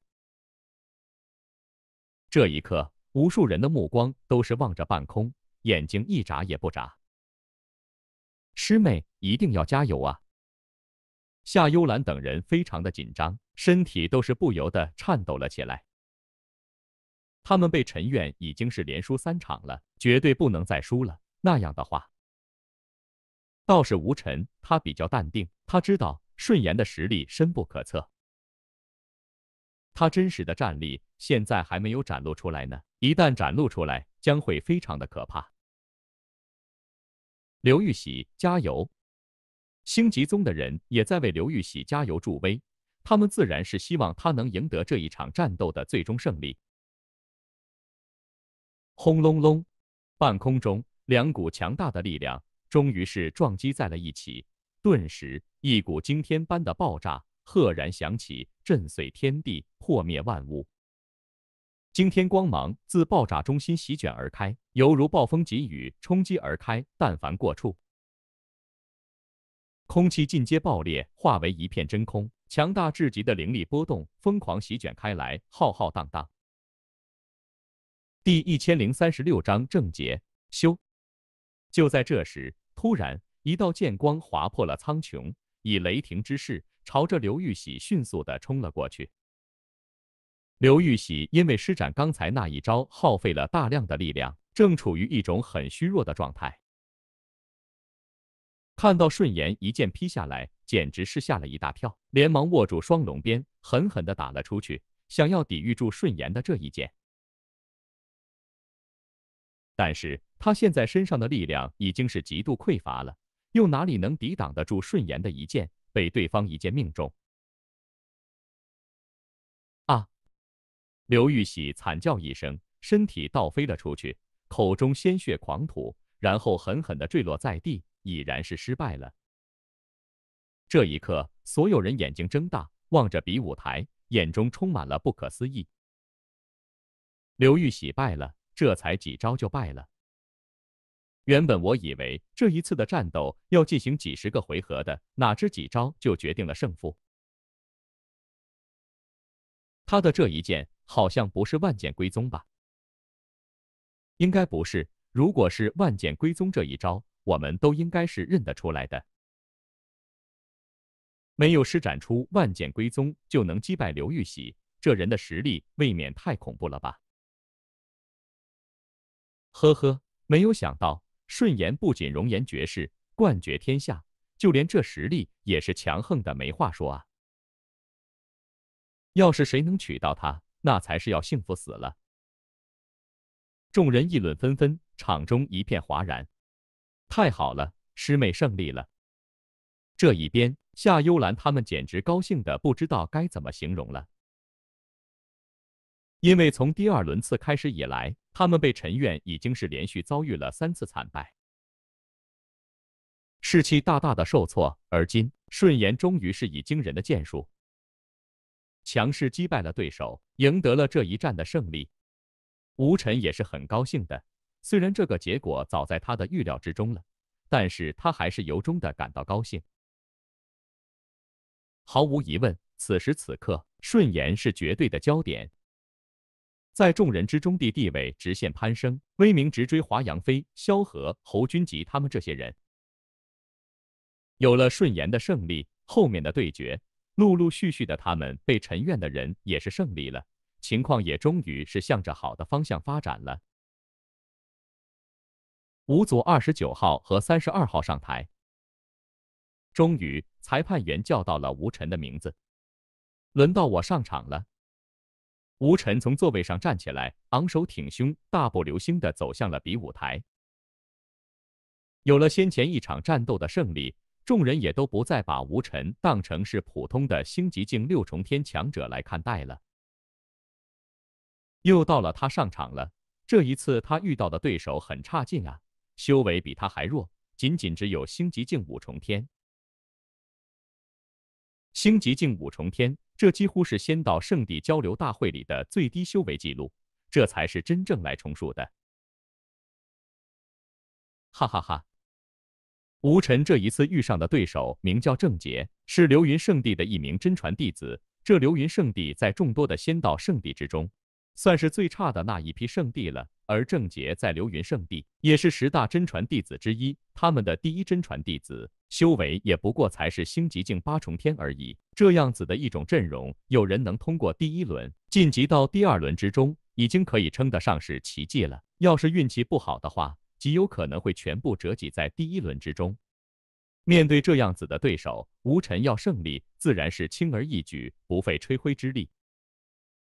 这一刻，无数人的目光都是望着半空，眼睛一眨也不眨。师妹，一定要加油啊！夏幽兰等人非常的紧张，身体都是不由得颤抖了起来。他们被陈愿已经是连输三场了，绝对不能再输了。那样的话，倒是吴晨他比较淡定，他知道顺言的实力深不可测。他真实的战力现在还没有展露出来呢，一旦展露出来，将会非常的可怕。刘玉玺加油！星极宗的人也在为刘玉玺加油助威，他们自然是希望他能赢得这一场战斗的最终胜利。轰隆隆！半空中，两股强大的力量终于是撞击在了一起，顿时一股惊天般的爆炸。赫然响起，震碎天地，破灭万物。惊天光芒自爆炸中心席卷而开，犹如暴风疾雨冲击而开，但凡过处，空气尽皆爆裂，化为一片真空。强大至极的灵力波动疯狂席卷开来，浩浩荡荡。第一千零三十六章正解修。就在这时，突然一道剑光划破了苍穹，以雷霆之势。朝着刘玉玺迅速的冲了过去。刘玉玺因为施展刚才那一招，耗费了大量的力量，正处于一种很虚弱的状态。看到顺延一剑劈下来，简直是吓了一大跳，连忙握住双龙鞭，狠狠的打了出去，想要抵御住顺延的这一剑。但是他现在身上的力量已经是极度匮乏了，又哪里能抵挡得住顺延的一剑？被对方一剑命中，啊！刘玉喜惨叫一声，身体倒飞了出去，口中鲜血狂吐，然后狠狠的坠落在地，已然是失败了。这一刻，所有人眼睛睁大，望着比武台，眼中充满了不可思议。刘玉喜败了，这才几招就败了。原本我以为这一次的战斗要进行几十个回合的，哪知几招就决定了胜负。他的这一剑好像不是万剑归宗吧？应该不是。如果是万剑归宗这一招，我们都应该是认得出来的。没有施展出万剑归宗就能击败刘玉玺，这人的实力未免太恐怖了吧？呵呵，没有想到。顺颜不仅容颜绝世，冠绝天下，就连这实力也是强横的没话说啊！要是谁能娶到她，那才是要幸福死了。众人议论纷纷，场中一片哗然。太好了，师妹胜利了！这一边，夏幽兰他们简直高兴的不知道该怎么形容了，因为从第二轮次开始以来。他们被陈愿已经是连续遭遇了三次惨败，士气大大的受挫。而今顺延终于是以惊人的剑术，强势击败了对手，赢得了这一战的胜利。吴辰也是很高兴的，虽然这个结果早在他的预料之中了，但是他还是由衷的感到高兴。毫无疑问，此时此刻顺延是绝对的焦点。在众人之中的地位直线攀升，威名直追华阳飞、萧何、侯君集他们这些人。有了顺延的胜利，后面的对决陆陆续续的他们被陈院的人也是胜利了，情况也终于是向着好的方向发展了。五组二十九号和三十二号上台，终于裁判员叫到了吴晨的名字，轮到我上场了。吴尘从座位上站起来，昂首挺胸，大步流星地走向了比武台。有了先前一场战斗的胜利，众人也都不再把吴晨当成是普通的星级境六重天强者来看待了。又到了他上场了，这一次他遇到的对手很差劲啊，修为比他还弱，仅仅只有星级境五重天。星级境五重天，这几乎是仙道圣地交流大会里的最低修为记录。这才是真正来重塑的。哈哈哈！吴尘这一次遇上的对手名叫郑杰，是流云圣地的一名真传弟子。这流云圣地在众多的仙道圣地之中。算是最差的那一批圣地了，而郑杰在流云圣地也是十大真传弟子之一，他们的第一真传弟子修为也不过才是星级境八重天而已。这样子的一种阵容，有人能通过第一轮晋级到第二轮之中，已经可以称得上是奇迹了。要是运气不好的话，极有可能会全部折戟在第一轮之中。面对这样子的对手，吴晨要胜利自然是轻而易举，不费吹灰之力。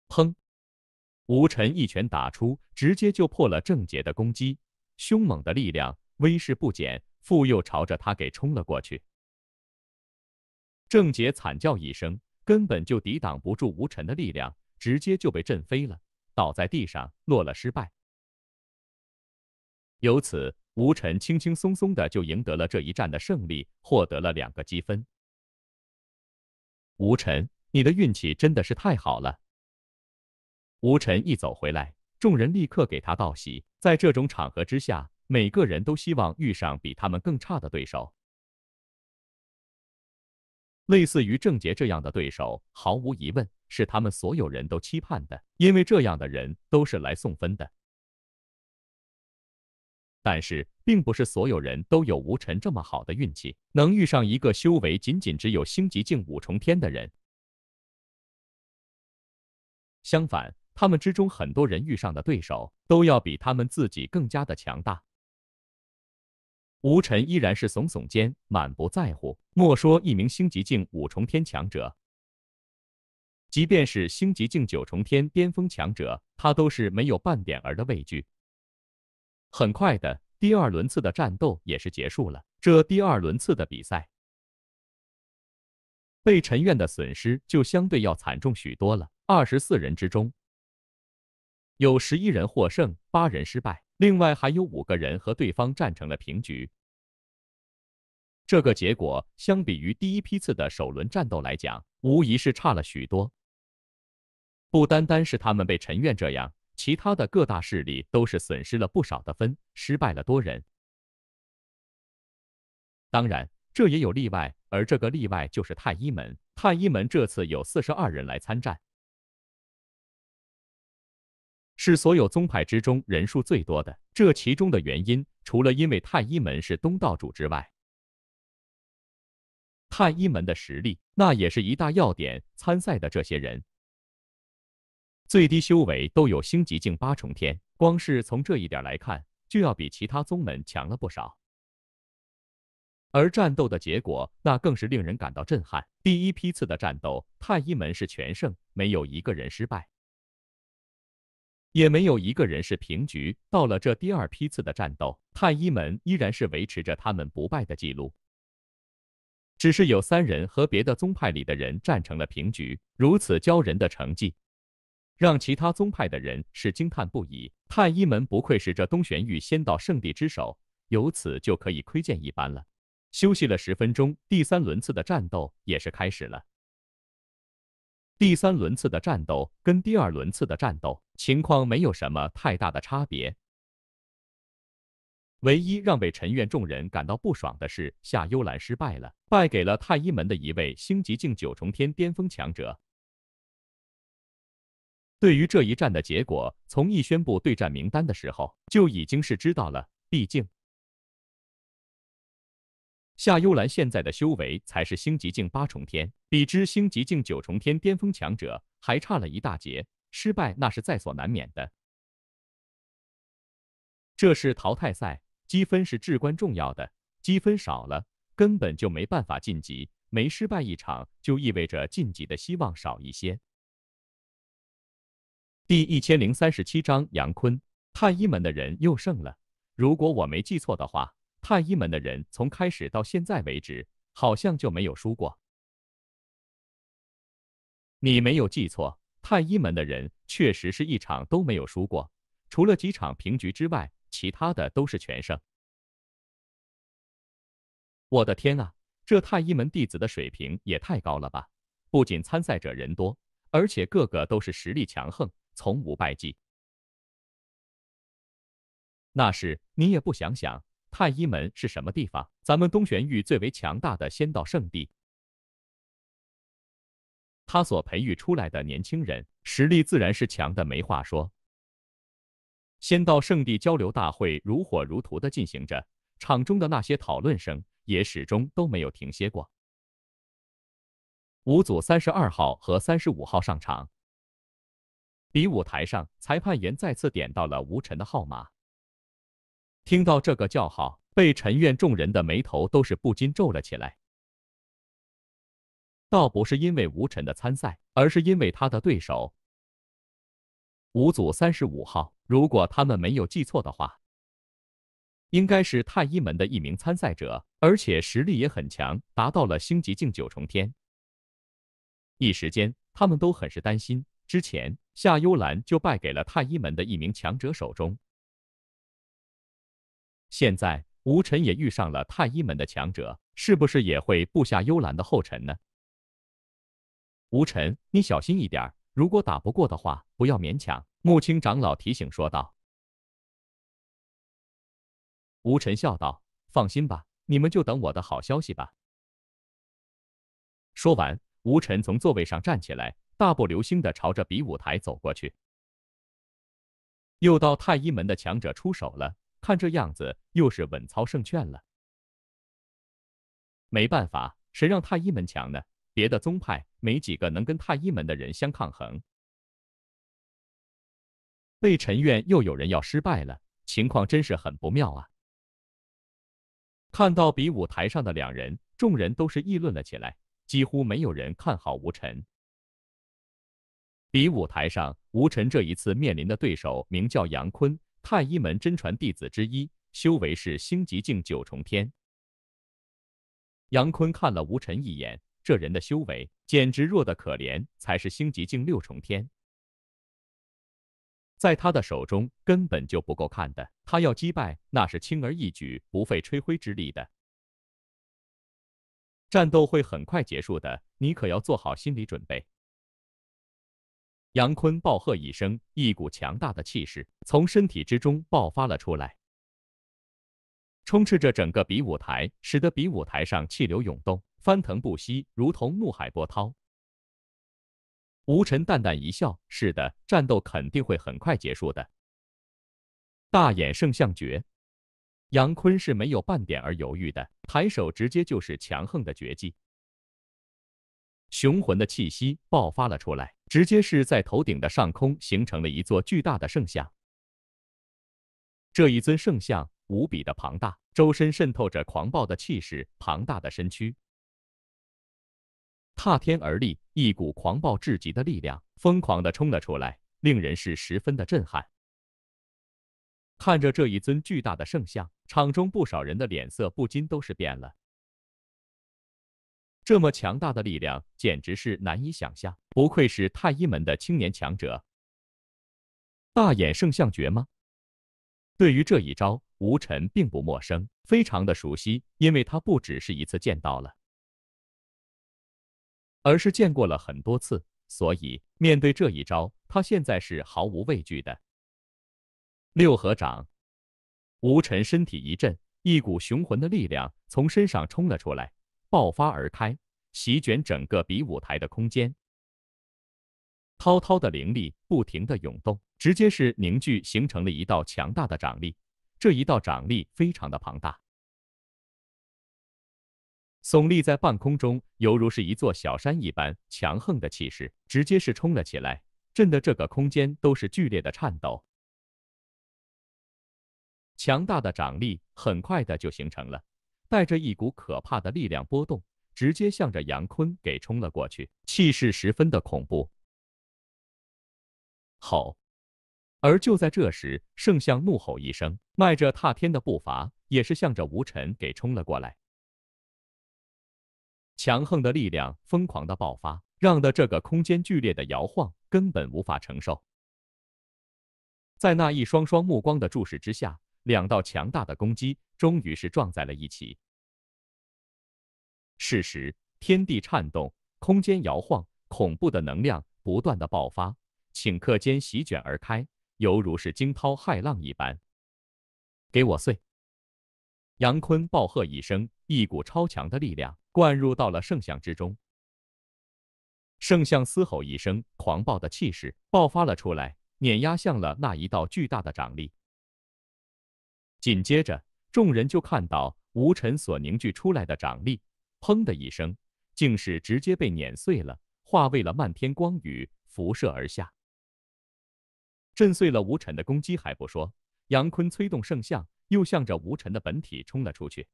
砰！吴晨一拳打出，直接就破了郑杰的攻击，凶猛的力量，威势不减，复又朝着他给冲了过去。郑杰惨叫一声，根本就抵挡不住吴晨的力量，直接就被震飞了，倒在地上，落了失败。由此，吴晨轻轻松松的就赢得了这一战的胜利，获得了两个积分。吴晨，你的运气真的是太好了。吴尘一走回来，众人立刻给他道喜。在这种场合之下，每个人都希望遇上比他们更差的对手，类似于郑杰这样的对手，毫无疑问是他们所有人都期盼的，因为这样的人都是来送分的。但是，并不是所有人都有吴晨这么好的运气，能遇上一个修为仅仅只有星级境五重天的人。相反，他们之中很多人遇上的对手都要比他们自己更加的强大。吴尘依然是耸耸肩，满不在乎。莫说一名星级境五重天强者，即便是星级境九重天巅峰强者，他都是没有半点儿的畏惧。很快的，第二轮次的战斗也是结束了。这第二轮次的比赛，被陈院的损失就相对要惨重许多了。二十四人之中，有十一人获胜，八人失败，另外还有五个人和对方战成了平局。这个结果相比于第一批次的首轮战斗来讲，无疑是差了许多。不单单是他们被陈院这样，其他的各大势力都是损失了不少的分，失败了多人。当然，这也有例外，而这个例外就是太医门。太医门这次有四十二人来参战。是所有宗派之中人数最多的。这其中的原因，除了因为太一门是东道主之外，太一门的实力那也是一大要点。参赛的这些人，最低修为都有星级境八重天，光是从这一点来看，就要比其他宗门强了不少。而战斗的结果，那更是令人感到震撼。第一批次的战斗，太一门是全胜，没有一个人失败。也没有一个人是平局。到了这第二批次的战斗，太一门依然是维持着他们不败的记录，只是有三人和别的宗派里的人战成了平局。如此骄人的成绩，让其他宗派的人是惊叹不已。太一门不愧是这东玄域仙道圣地之首，由此就可以窥见一斑了。休息了十分钟，第三轮次的战斗也是开始了。第三轮次的战斗跟第二轮次的战斗情况没有什么太大的差别，唯一让北辰院众人感到不爽的是夏幽兰失败了，败给了太一门的一位星级境九重天巅峰强者。对于这一战的结果，从一宣布对战名单的时候就已经是知道了，毕竟。夏幽兰现在的修为才是星级境八重天，比之星级境九重天巅峰强者还差了一大截，失败那是在所难免的。这是淘汰赛，积分是至关重要的，积分少了根本就没办法晋级，没失败一场就意味着晋级的希望少一些。第一千零三十七章杨坤，太医门的人又胜了，如果我没记错的话。太医门的人从开始到现在为止，好像就没有输过。你没有记错，太医门的人确实是一场都没有输过，除了几场平局之外，其他的都是全胜。我的天啊，这太医门弟子的水平也太高了吧！不仅参赛者人多，而且个个都是实力强横，从无败绩。那是你也不想想。太医门是什么地方？咱们东玄域最为强大的仙道圣地，他所培育出来的年轻人实力自然是强的没话说。仙道圣地交流大会如火如荼的进行着，场中的那些讨论声也始终都没有停歇过。五组三十二号和三十五号上场，比武台上，裁判员再次点到了吴辰的号码。听到这个叫号，被陈院众人的眉头都是不禁皱了起来。倒不是因为吴辰的参赛，而是因为他的对手，五组三十五号。如果他们没有记错的话，应该是太医门的一名参赛者，而且实力也很强，达到了星级境九重天。一时间，他们都很是担心。之前夏幽兰就败给了太医门的一名强者手中。现在吴尘也遇上了太一门的强者，是不是也会布下幽兰的后尘呢？吴尘，你小心一点，如果打不过的话，不要勉强。木青长老提醒说道。吴尘笑道：“放心吧，你们就等我的好消息吧。”说完，吴尘从座位上站起来，大步流星地朝着比武台走过去。又到太一门的强者出手了。看这样子，又是稳操胜券了。没办法，谁让太医门强呢？别的宗派没几个能跟太医门的人相抗衡。被陈院又有人要失败了，情况真是很不妙啊！看到比武台上的两人，众人都是议论了起来，几乎没有人看好吴辰。比武台上，吴辰这一次面临的对手名叫杨坤。太一门真传弟子之一，修为是星极境九重天。杨坤看了吴辰一眼，这人的修为简直弱的可怜，才是星极境六重天，在他的手中根本就不够看的。他要击败，那是轻而易举，不费吹灰之力的。战斗会很快结束的，你可要做好心理准备。杨坤暴喝一声，一股强大的气势从身体之中爆发了出来，充斥着整个比武台，使得比武台上气流涌动、翻腾不息，如同怒海波涛。吴尘淡淡一笑：“是的，战斗肯定会很快结束的。”大衍圣象诀，杨坤是没有半点儿犹豫的，抬手直接就是强横的绝技，雄浑的气息爆发了出来。直接是在头顶的上空形成了一座巨大的圣像，这一尊圣像无比的庞大，周身渗透着狂暴的气势，庞大的身躯踏天而立，一股狂暴至极的力量疯狂的冲了出来，令人是十分的震撼。看着这一尊巨大的圣像，场中不少人的脸色不禁都是变了。这么强大的力量，简直是难以想象！不愧是太医门的青年强者，大眼圣象诀吗？对于这一招，吴尘并不陌生，非常的熟悉，因为他不只是一次见到了，而是见过了很多次，所以面对这一招，他现在是毫无畏惧的。六合掌，吴晨身体一震，一股雄浑的力量从身上冲了出来。爆发而开，席卷整个比武台的空间。滔滔的灵力不停的涌动，直接是凝聚形成了一道强大的掌力。这一道掌力非常的庞大，耸立在半空中，犹如是一座小山一般。强横的气势直接是冲了起来，震得这个空间都是剧烈的颤抖。强大的掌力很快的就形成了。带着一股可怕的力量波动，直接向着杨坤给冲了过去，气势十分的恐怖。吼！而就在这时，圣象怒吼一声，迈着踏天的步伐，也是向着吴尘给冲了过来。强横的力量疯狂的爆发，让的这个空间剧烈的摇晃，根本无法承受。在那一双双目光的注视之下。两道强大的攻击终于是撞在了一起，是时天地颤动，空间摇晃，恐怖的能量不断的爆发，顷刻间席卷而开，犹如是惊涛骇浪一般。给我碎！杨坤暴喝一声，一股超强的力量灌入到了圣象之中，圣象嘶吼一声，狂暴的气势爆发了出来，碾压向了那一道巨大的掌力。紧接着，众人就看到吴尘所凝聚出来的掌力，砰的一声，竟是直接被碾碎了，化为了漫天光雨，辐射而下，震碎了吴尘的攻击还不说，杨坤催动圣象，又向着吴尘的本体冲了出去。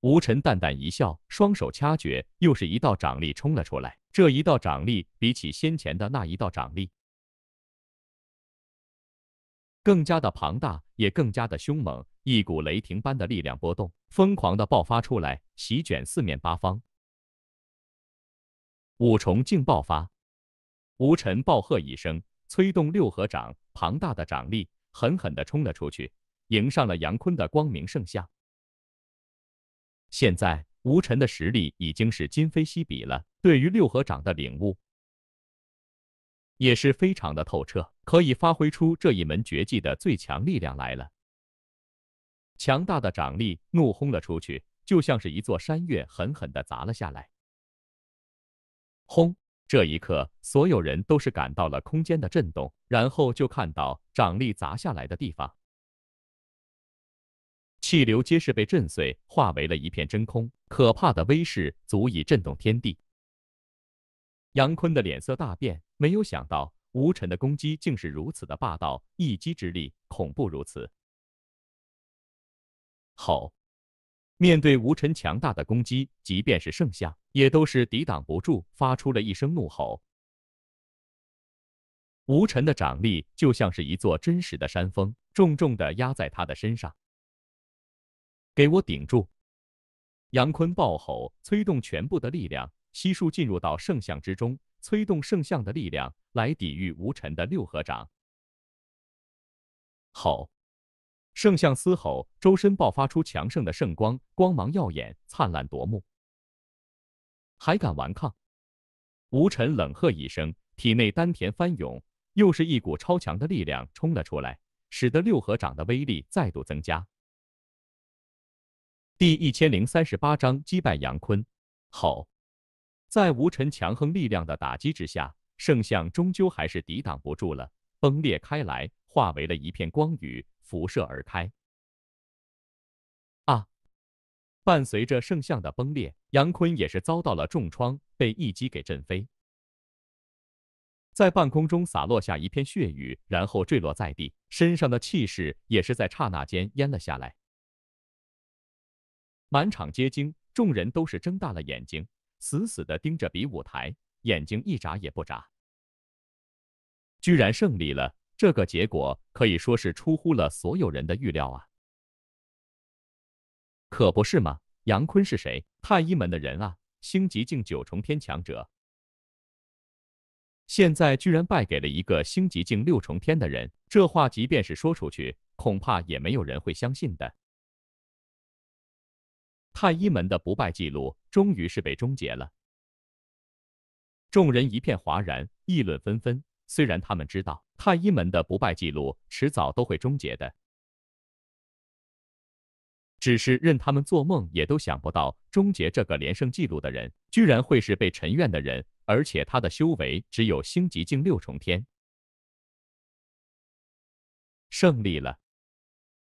吴尘淡淡一笑，双手掐诀，又是一道掌力冲了出来。这一道掌力比起先前的那一道掌力。更加的庞大，也更加的凶猛。一股雷霆般的力量波动，疯狂的爆发出来，席卷四面八方。五重境爆发，吴尘暴喝一声，催动六合掌，庞大的掌力狠狠的冲了出去，迎上了杨坤的光明圣像。现在，吴尘的实力已经是今非昔比了，对于六合掌的领悟也是非常的透彻。可以发挥出这一门绝技的最强力量来了，强大的掌力怒轰了出去，就像是一座山岳狠狠的砸了下来。轰！这一刻，所有人都是感到了空间的震动，然后就看到掌力砸下来的地方，气流皆是被震碎，化为了一片真空，可怕的威势足以震动天地。杨坤的脸色大变，没有想到。吴尘的攻击竟是如此的霸道，一击之力恐怖如此。吼！面对吴尘强大的攻击，即便是圣象也都是抵挡不住，发出了一声怒吼。吴晨的掌力就像是一座真实的山峰，重重的压在他的身上。给我顶住！杨坤暴吼，催动全部的力量，悉数进入到圣象之中，催动圣象的力量。来抵御吴尘的六合掌。吼！圣象嘶吼，周身爆发出强盛的圣光，光芒耀眼，灿烂夺目。还敢顽抗？吴尘冷喝一声，体内丹田翻涌，又是一股超强的力量冲了出来，使得六合掌的威力再度增加。第一千零三十八章击败杨坤。吼！在吴尘强横力量的打击之下。圣像终究还是抵挡不住了，崩裂开来，化为了一片光雨，辐射而开。啊！伴随着圣像的崩裂，杨坤也是遭到了重创，被一击给震飞，在半空中洒落下一片血雨，然后坠落在地，身上的气势也是在刹那间淹了下来。满场皆惊，众人都是睁大了眼睛，死死地盯着比武台。眼睛一眨也不眨，居然胜利了！这个结果可以说是出乎了所有人的预料啊！可不是吗？杨坤是谁？太医门的人啊，星级境九重天强者，现在居然败给了一个星级境六重天的人，这话即便是说出去，恐怕也没有人会相信的。太医门的不败记录，终于是被终结了。众人一片哗然，议论纷纷。虽然他们知道太医门的不败记录迟早都会终结的，只是任他们做梦也都想不到，终结这个连胜记录的人，居然会是被陈怨的人，而且他的修为只有星级境六重天。胜利了，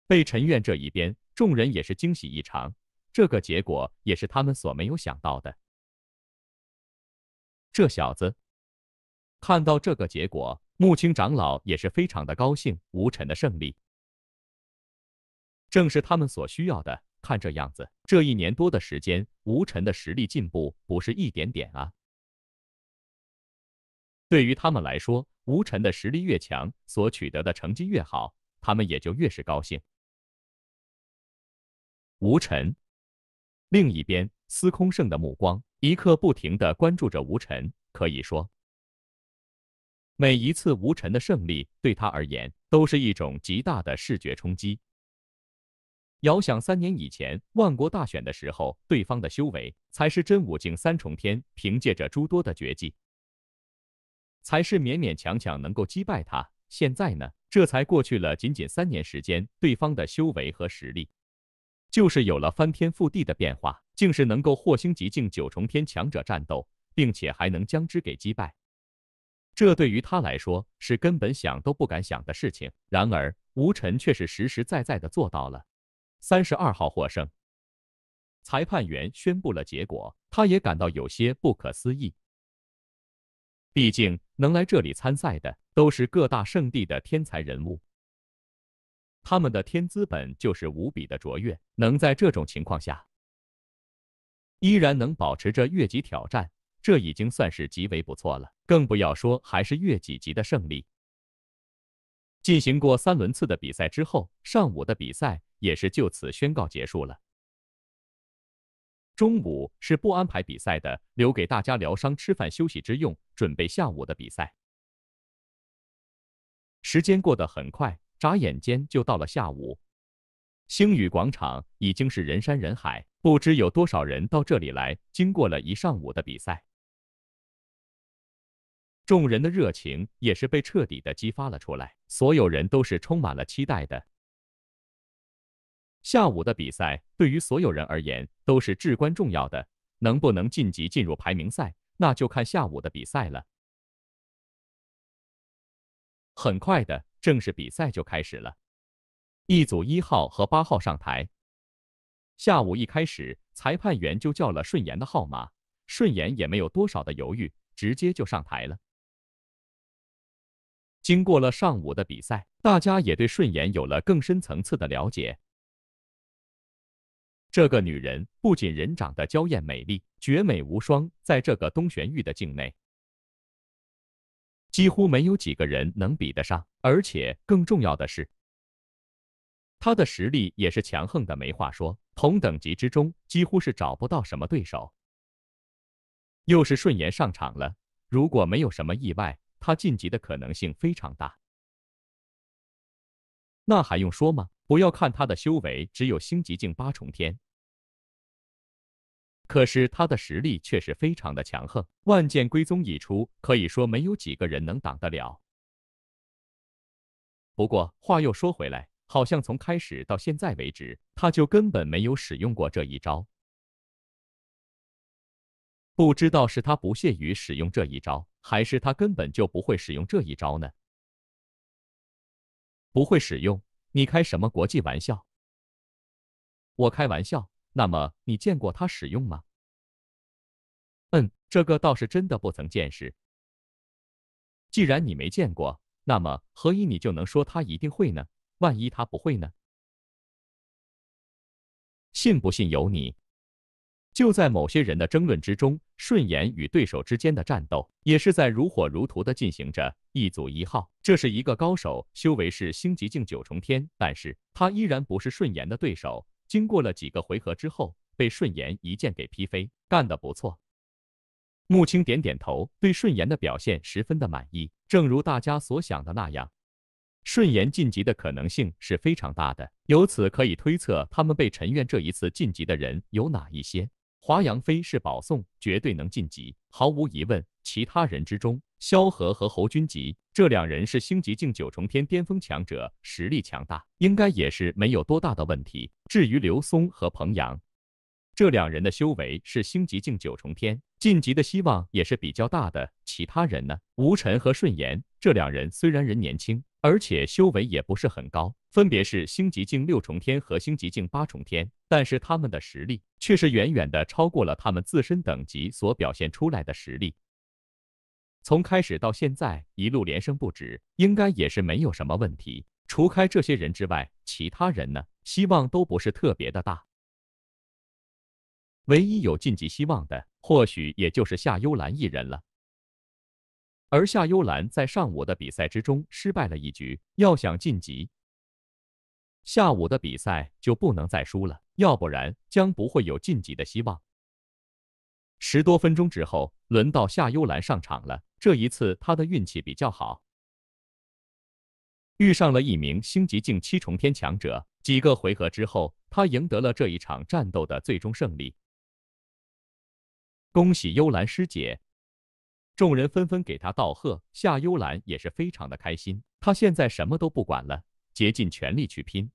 被陈怨这一边，众人也是惊喜异常。这个结果也是他们所没有想到的。这小子，看到这个结果，木青长老也是非常的高兴。吴尘的胜利，正是他们所需要的。看这样子，这一年多的时间，吴尘的实力进步不是一点点啊！对于他们来说，吴尘的实力越强，所取得的成绩越好，他们也就越是高兴。吴尘，另一边，司空胜的目光。一刻不停的关注着吴尘，可以说，每一次吴辰的胜利对他而言都是一种极大的视觉冲击。遥想三年以前万国大选的时候，对方的修为才是真武境三重天，凭借着诸多的绝技，才是勉勉强强能够击败他。现在呢，这才过去了仅仅三年时间，对方的修为和实力。就是有了翻天覆地的变化，竟是能够和星极境九重天强者战斗，并且还能将之给击败。这对于他来说是根本想都不敢想的事情。然而，吴晨却是实实在在的做到了。三十二号获胜，裁判员宣布了结果，他也感到有些不可思议。毕竟能来这里参赛的，都是各大圣地的天才人物。他们的天资本就是无比的卓越，能在这种情况下依然能保持着越级挑战，这已经算是极为不错了。更不要说还是越几级的胜利。进行过三轮次的比赛之后，上午的比赛也是就此宣告结束了。中午是不安排比赛的，留给大家疗伤、吃饭、休息之用，准备下午的比赛。时间过得很快。眨眼间就到了下午，星宇广场已经是人山人海，不知有多少人到这里来。经过了一上午的比赛，众人的热情也是被彻底的激发了出来，所有人都是充满了期待的。下午的比赛对于所有人而言都是至关重要的，能不能晋级进入排名赛，那就看下午的比赛了。很快的。正式比赛就开始了，一组一号和八号上台。下午一开始，裁判员就叫了顺延的号码，顺延也没有多少的犹豫，直接就上台了。经过了上午的比赛，大家也对顺延有了更深层次的了解。这个女人不仅人长得娇艳美丽，绝美无双，在这个东玄域的境内。几乎没有几个人能比得上，而且更重要的是，他的实力也是强横的，没话说。同等级之中，几乎是找不到什么对手。又是顺延上场了，如果没有什么意外，他晋级的可能性非常大。那还用说吗？不要看他的修为只有星级境八重天。可是他的实力却是非常的强横，万剑归宗一出，可以说没有几个人能挡得了。不过话又说回来，好像从开始到现在为止，他就根本没有使用过这一招。不知道是他不屑于使用这一招，还是他根本就不会使用这一招呢？不会使用？你开什么国际玩笑？我开玩笑。那么你见过他使用吗？嗯，这个倒是真的不曾见识。既然你没见过，那么何以你就能说他一定会呢？万一他不会呢？信不信由你。就在某些人的争论之中，顺延与对手之间的战斗也是在如火如荼的进行着。一组一号，这是一个高手，修为是星级境九重天，但是他依然不是顺延的对手。经过了几个回合之后，被顺延一剑给劈飞，干得不错。穆青点点头，对顺延的表现十分的满意。正如大家所想的那样，顺延晋级的可能性是非常大的。由此可以推测，他们被陈愿这一次晋级的人有哪一些？华阳飞是保送，绝对能晋级，毫无疑问。其他人之中，萧何和侯君集。这两人是星级境九重天巅峰强者，实力强大，应该也是没有多大的问题。至于刘松和彭阳，这两人的修为是星级境九重天，晋级的希望也是比较大的。其他人呢？吴晨和顺延这两人虽然人年轻，而且修为也不是很高，分别是星级境六重天和星级境八重天，但是他们的实力却是远远的超过了他们自身等级所表现出来的实力。从开始到现在，一路连胜不止，应该也是没有什么问题。除开这些人之外，其他人呢？希望都不是特别的大。唯一有晋级希望的，或许也就是夏幽兰一人了。而夏幽兰在上午的比赛之中失败了一局，要想晋级，下午的比赛就不能再输了，要不然将不会有晋级的希望。十多分钟之后，轮到夏幽兰上场了。这一次他的运气比较好，遇上了一名星级境七重天强者。几个回合之后，他赢得了这一场战斗的最终胜利。恭喜幽兰师姐！众人纷纷给他道贺。夏幽兰也是非常的开心。她现在什么都不管了，竭尽全力去拼。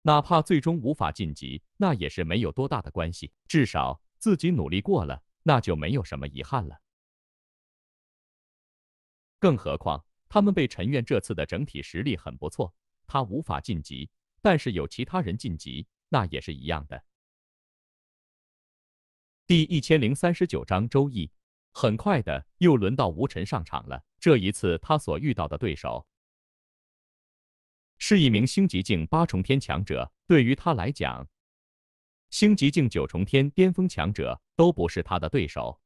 哪怕最终无法晋级，那也是没有多大的关系。至少自己努力过了。那就没有什么遗憾了。更何况，他们被陈院这次的整体实力很不错，他无法晋级，但是有其他人晋级，那也是一样的。第一千零三十九章周易。很快的，又轮到吴辰上场了。这一次，他所遇到的对手是一名星级境八重天强者，对于他来讲，星级境九重天巅峰强者。都不是他的对手，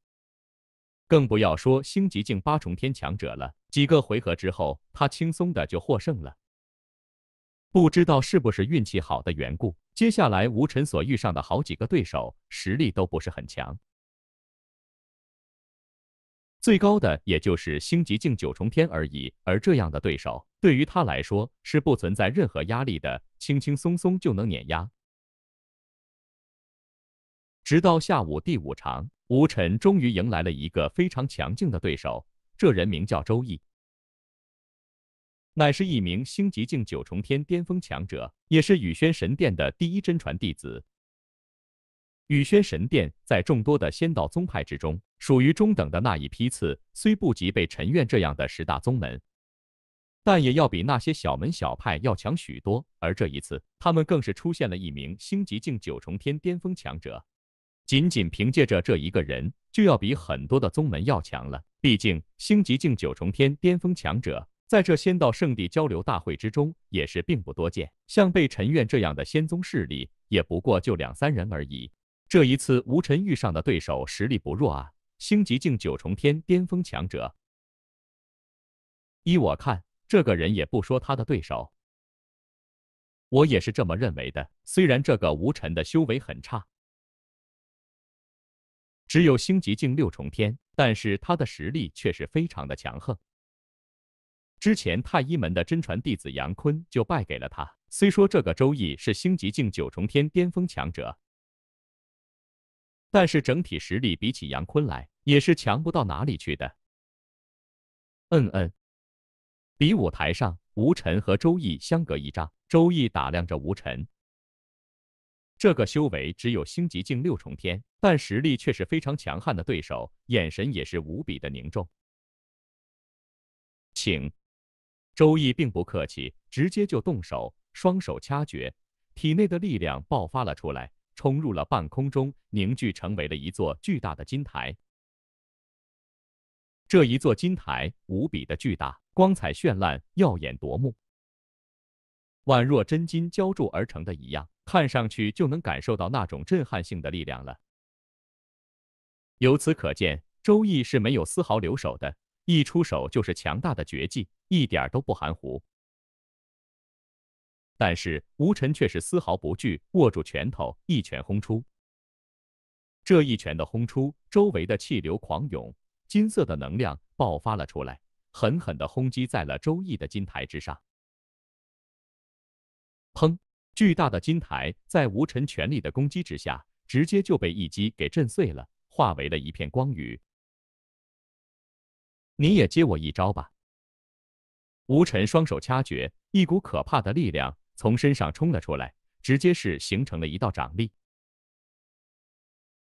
更不要说星级境八重天强者了。几个回合之后，他轻松的就获胜了。不知道是不是运气好的缘故，接下来吴尘所遇上的好几个对手实力都不是很强，最高的也就是星级境九重天而已。而这样的对手对于他来说是不存在任何压力的，轻轻松松就能碾压。直到下午第五场，吴晨终于迎来了一个非常强劲的对手。这人名叫周易，乃是一名星极境九重天巅峰强者，也是宇轩神殿的第一真传弟子。宇轩神殿在众多的仙道宗派之中，属于中等的那一批次，虽不及被陈院这样的十大宗门，但也要比那些小门小派要强许多。而这一次，他们更是出现了一名星极境九重天巅峰强者。仅仅凭借着这一个人，就要比很多的宗门要强了。毕竟，星极境九重天巅峰强者，在这仙道圣地交流大会之中，也是并不多见。像被陈愿这样的仙宗势力，也不过就两三人而已。这一次，吴尘遇上的对手实力不弱啊，星极境九重天巅峰强者。依我看，这个人也不说他的对手，我也是这么认为的。虽然这个吴尘的修为很差。只有星级境六重天，但是他的实力却是非常的强横。之前太医门的真传弟子杨坤就败给了他。虽说这个周易是星级境九重天巅峰强者，但是整体实力比起杨坤来，也是强不到哪里去的。嗯嗯，比武台上，吴辰和周易相隔一丈，周易打量着吴辰。这个修为只有星级境六重天，但实力却是非常强悍的对手，眼神也是无比的凝重。请，周易并不客气，直接就动手，双手掐诀，体内的力量爆发了出来，冲入了半空中，凝聚成为了一座巨大的金台。这一座金台无比的巨大，光彩绚烂，耀眼夺目，宛若真金浇铸而成的一样。看上去就能感受到那种震撼性的力量了。由此可见，周易是没有丝毫留手的，一出手就是强大的绝技，一点都不含糊。但是吴尘却是丝毫不惧，握住拳头一拳轰出。这一拳的轰出，周围的气流狂涌，金色的能量爆发了出来，狠狠的轰击在了周易的金台之上。砰！巨大的金台在吴尘全力的攻击之下，直接就被一击给震碎了，化为了一片光雨。你也接我一招吧！吴尘双手掐诀，一股可怕的力量从身上冲了出来，直接是形成了一道掌力。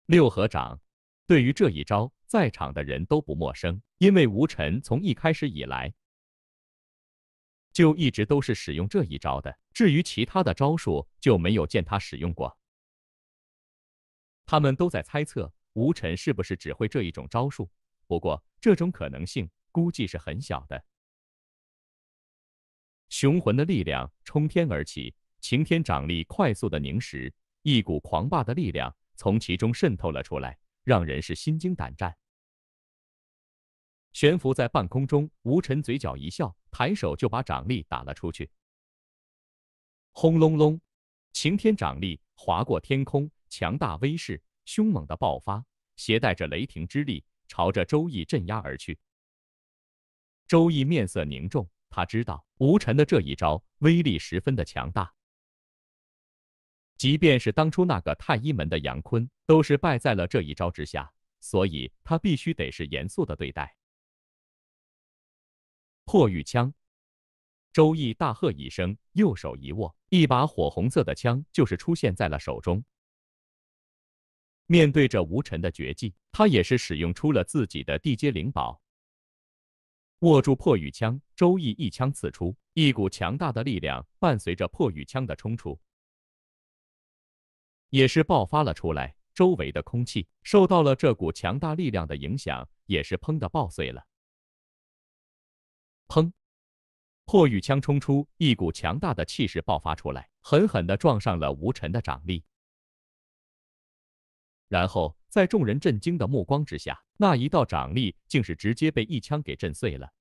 六合掌，对于这一招，在场的人都不陌生，因为吴尘从一开始以来。就一直都是使用这一招的，至于其他的招数就没有见他使用过。他们都在猜测吴晨是不是只会这一种招数，不过这种可能性估计是很小的。雄浑的力量冲天而起，晴天掌力快速的凝实，一股狂霸的力量从其中渗透了出来，让人是心惊胆战。悬浮在半空中，吴晨嘴角一笑。抬手就把掌力打了出去，轰隆隆，晴天掌力划过天空，强大威势，凶猛的爆发，携带着雷霆之力，朝着周易镇压而去。周易面色凝重，他知道吴辰的这一招威力十分的强大，即便是当初那个太医门的杨坤，都是败在了这一招之下，所以他必须得是严肃的对待。破玉枪，周易大喝一声，右手一握，一把火红色的枪就是出现在了手中。面对着吴尘的绝技，他也是使用出了自己的地阶灵宝，握住破玉枪，周易一枪刺出，一股强大的力量伴随着破玉枪的冲出，也是爆发了出来。周围的空气受到了这股强大力量的影响，也是砰的爆碎了。砰！破狱枪冲出，一股强大的气势爆发出来，狠狠的撞上了吴辰的掌力。然后，在众人震惊的目光之下，那一道掌力竟是直接被一枪给震碎了。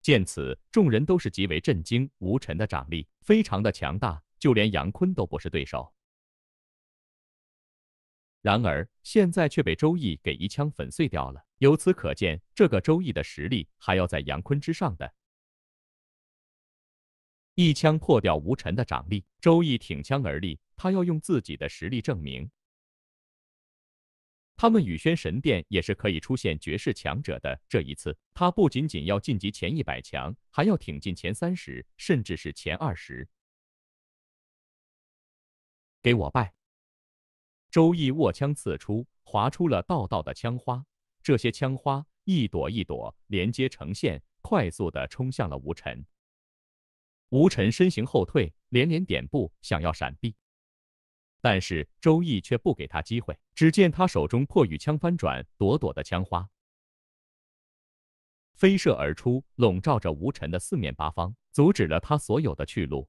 见此，众人都是极为震惊。吴辰的掌力非常的强大，就连杨坤都不是对手。然而现在却被周易给一枪粉碎掉了。由此可见，这个周易的实力还要在杨坤之上。的一枪破掉吴尘的掌力，周易挺枪而立，他要用自己的实力证明，他们雨轩神殿也是可以出现绝世强者的。这一次，他不仅仅要晋级前一百强，还要挺进前三十，甚至是前二十。给我拜！周易握枪刺出，划出了道道的枪花，这些枪花一朵一朵连接成线，快速的冲向了吴尘。吴尘身形后退，连连点步想要闪避，但是周易却不给他机会。只见他手中破雨枪翻转，朵朵的枪花飞射而出，笼罩着吴尘的四面八方，阻止了他所有的去路。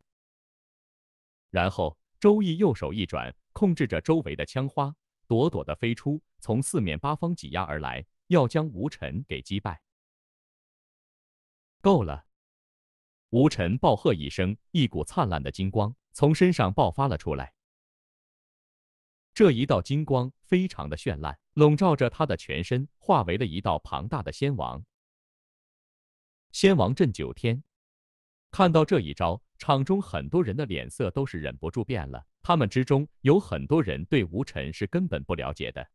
然后周易右手一转。控制着周围的枪花，朵朵的飞出，从四面八方挤压而来，要将吴尘给击败。够了！吴尘暴喝一声，一股灿烂的金光从身上爆发了出来。这一道金光非常的绚烂，笼罩着他的全身，化为了一道庞大的仙王。仙王震九天。看到这一招，场中很多人的脸色都是忍不住变了。他们之中有很多人对吴辰是根本不了解的，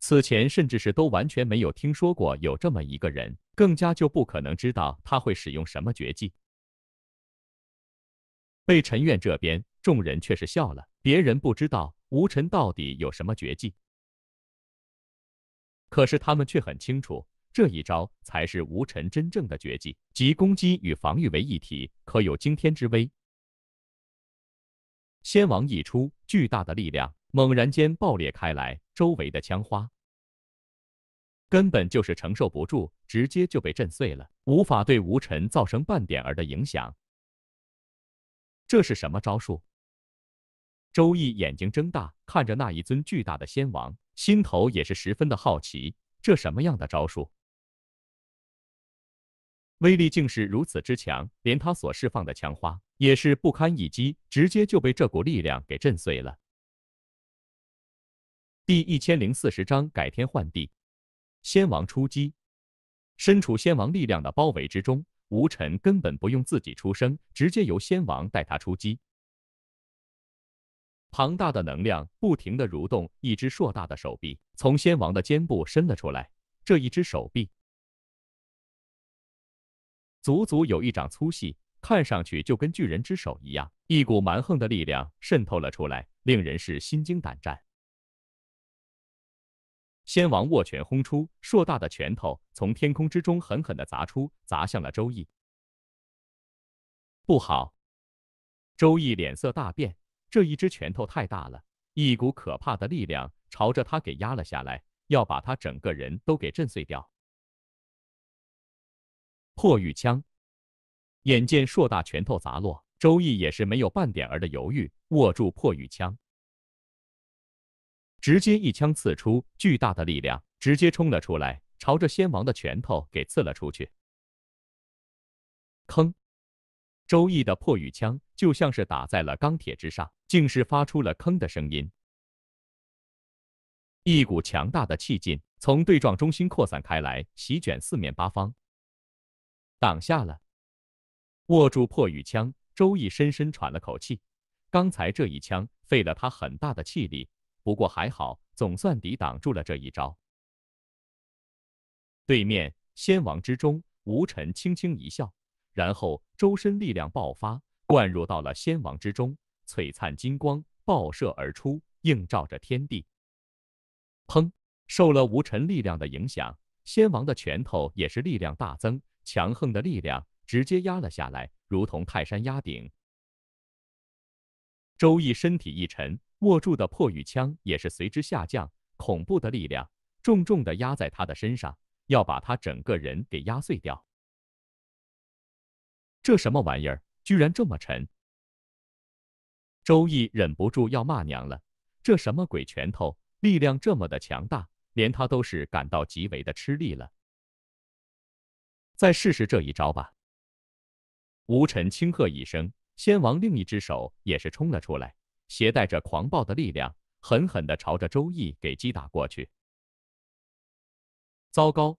此前甚至是都完全没有听说过有这么一个人，更加就不可能知道他会使用什么绝技。被陈院这边众人却是笑了，别人不知道吴晨到底有什么绝技，可是他们却很清楚。这一招才是吴尘真正的绝技，集攻击与防御为一体，可有惊天之威。仙王一出，巨大的力量猛然间爆裂开来，周围的枪花根本就是承受不住，直接就被震碎了，无法对吴臣造成半点儿的影响。这是什么招数？周易眼睛睁大，看着那一尊巨大的仙王，心头也是十分的好奇，这什么样的招数？威力竟是如此之强，连他所释放的枪花也是不堪一击，直接就被这股力量给震碎了。第一千零四十章改天换地，先王出击。身处先王力量的包围之中，吴尘根本不用自己出声，直接由先王带他出击。庞大的能量不停的蠕动，一只硕大的手臂从先王的肩部伸了出来。这一只手臂。足足有一掌粗细，看上去就跟巨人之手一样。一股蛮横的力量渗透了出来，令人是心惊胆战。先王握拳轰出，硕大的拳头从天空之中狠狠的砸出，砸向了周易。不好！周易脸色大变，这一只拳头太大了，一股可怕的力量朝着他给压了下来，要把他整个人都给震碎掉。破玉枪，眼见硕大拳头砸落，周易也是没有半点儿的犹豫，握住破玉枪，直接一枪刺出，巨大的力量直接冲了出来，朝着先王的拳头给刺了出去。坑！周易的破玉枪就像是打在了钢铁之上，竟是发出了吭的声音。一股强大的气劲从对撞中心扩散开来，席卷四面八方。挡下了，握住破雨枪，周易深深喘了口气。刚才这一枪费了他很大的气力，不过还好，总算抵挡住了这一招。对面仙王之中，吴尘轻轻一笑，然后周身力量爆发，灌入到了仙王之中，璀璨金光爆射而出，映照着天地。砰！受了吴尘力量的影响，仙王的拳头也是力量大增。强横的力量直接压了下来，如同泰山压顶。周易身体一沉，握住的破雨枪也是随之下降。恐怖的力量重重的压在他的身上，要把他整个人给压碎掉。这什么玩意儿，居然这么沉！周易忍不住要骂娘了。这什么鬼拳头，力量这么的强大，连他都是感到极为的吃力了。再试试这一招吧！吴辰轻喝一声，先王另一只手也是冲了出来，携带着狂暴的力量，狠狠的朝着周易给击打过去。糟糕！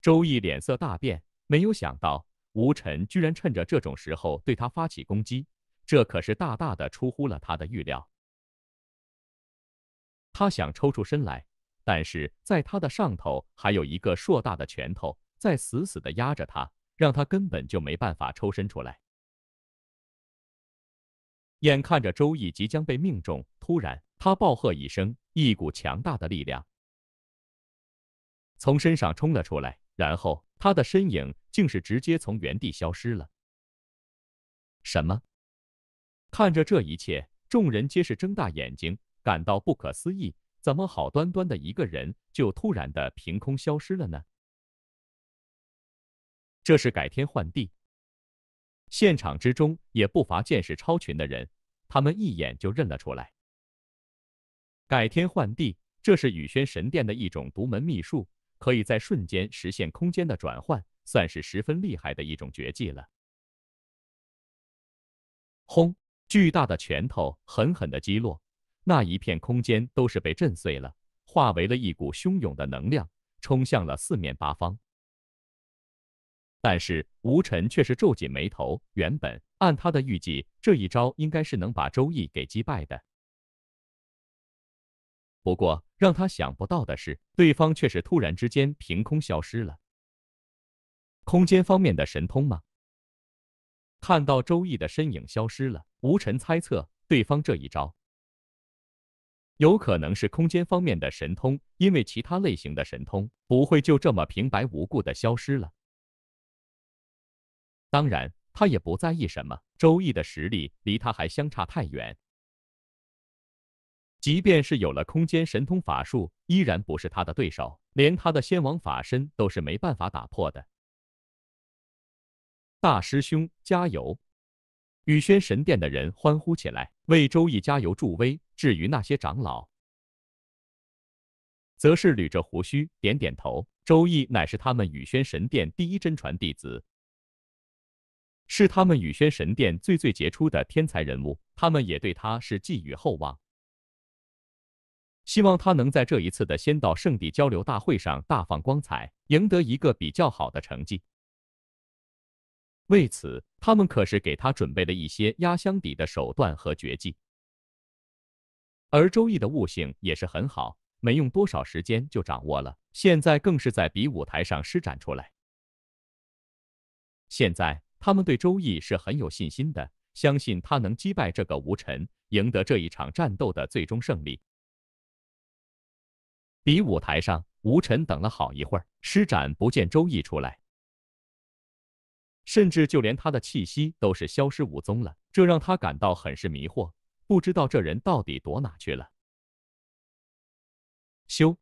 周易脸色大变，没有想到吴辰居然趁着这种时候对他发起攻击，这可是大大的出乎了他的预料。他想抽出身来，但是在他的上头还有一个硕大的拳头。在死死地压着他，让他根本就没办法抽身出来。眼看着周易即将被命中，突然他暴喝一声，一股强大的力量从身上冲了出来，然后他的身影竟是直接从原地消失了。什么？看着这一切，众人皆是睁大眼睛，感到不可思议：怎么好端端的一个人就突然的凭空消失了呢？这是改天换地，现场之中也不乏见识超群的人，他们一眼就认了出来。改天换地，这是宇轩神殿的一种独门秘术，可以在瞬间实现空间的转换，算是十分厉害的一种绝技了。轰！巨大的拳头狠狠的击落，那一片空间都是被震碎了，化为了一股汹涌的能量，冲向了四面八方。但是吴辰却是皱紧眉头。原本按他的预计，这一招应该是能把周易给击败的。不过让他想不到的是，对方却是突然之间凭空消失了。空间方面的神通吗？看到周易的身影消失了，吴晨猜测对方这一招有可能是空间方面的神通，因为其他类型的神通不会就这么平白无故的消失了。当然，他也不在意什么。周易的实力离他还相差太远，即便是有了空间神通法术，依然不是他的对手，连他的仙王法身都是没办法打破的。大师兄加油！羽轩神殿的人欢呼起来，为周易加油助威。至于那些长老，则是捋着胡须点点头。周易乃是他们羽轩神殿第一真传弟子。是他们羽轩神殿最最杰出的天才人物，他们也对他是寄予厚望，希望他能在这一次的仙道圣地交流大会上大放光彩，赢得一个比较好的成绩。为此，他们可是给他准备了一些压箱底的手段和绝技。而周易的悟性也是很好，没用多少时间就掌握了，现在更是在比武台上施展出来。现在。他们对周易是很有信心的，相信他能击败这个吴尘，赢得这一场战斗的最终胜利。比武台上，吴尘等了好一会儿，施展不见周易出来，甚至就连他的气息都是消失无踪了，这让他感到很是迷惑，不知道这人到底躲哪去了。修，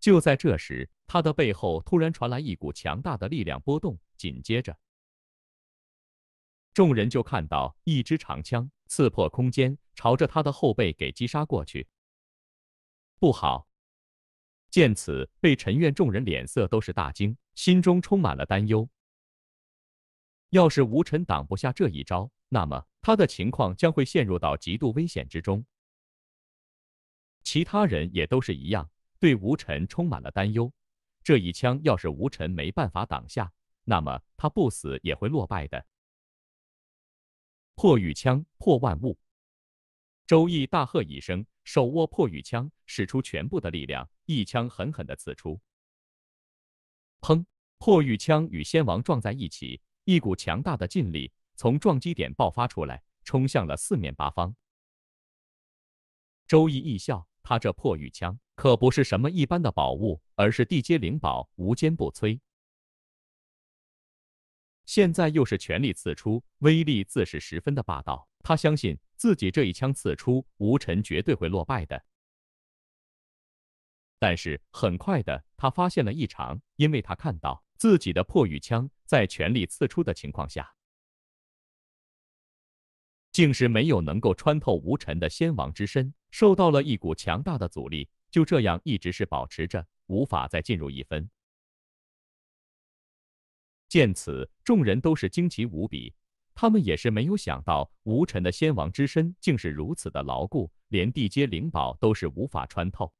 就在这时，他的背后突然传来一股强大的力量波动，紧接着。众人就看到一支长枪刺破空间，朝着他的后背给击杀过去。不好！见此，被陈院众人脸色都是大惊，心中充满了担忧。要是吴辰挡不下这一招，那么他的情况将会陷入到极度危险之中。其他人也都是一样，对吴辰充满了担忧。这一枪要是吴辰没办法挡下，那么他不死也会落败的。破玉枪破万物，周易大喝一声，手握破玉枪，使出全部的力量，一枪狠狠地刺出。砰！破玉枪与仙王撞在一起，一股强大的劲力从撞击点爆发出来，冲向了四面八方。周易一笑，他这破玉枪可不是什么一般的宝物，而是地阶灵宝，无坚不摧。现在又是全力刺出，威力自是十分的霸道。他相信自己这一枪刺出，吴尘绝对会落败的。但是很快的，他发现了异常，因为他看到自己的破雨枪在全力刺出的情况下，竟是没有能够穿透吴晨的仙王之身，受到了一股强大的阻力。就这样，一直是保持着，无法再进入一分。见此，众人都是惊奇无比。他们也是没有想到，吴辰的仙王之身竟是如此的牢固，连地阶灵宝都是无法穿透。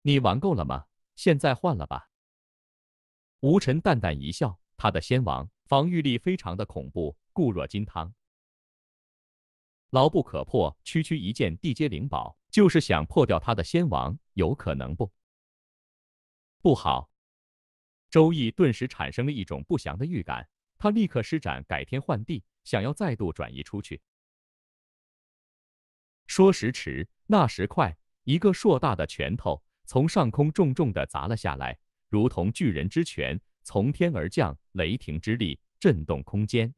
你玩够了吗？现在换了吧。吴晨淡淡一笑，他的仙王防御力非常的恐怖，固若金汤，牢不可破。区区一件地阶灵宝，就是想破掉他的仙王，有可能不？不好。周易顿时产生了一种不祥的预感，他立刻施展改天换地，想要再度转移出去。说时迟，那时快，一个硕大的拳头从上空重重的砸了下来，如同巨人之拳从天而降，雷霆之力震动空间。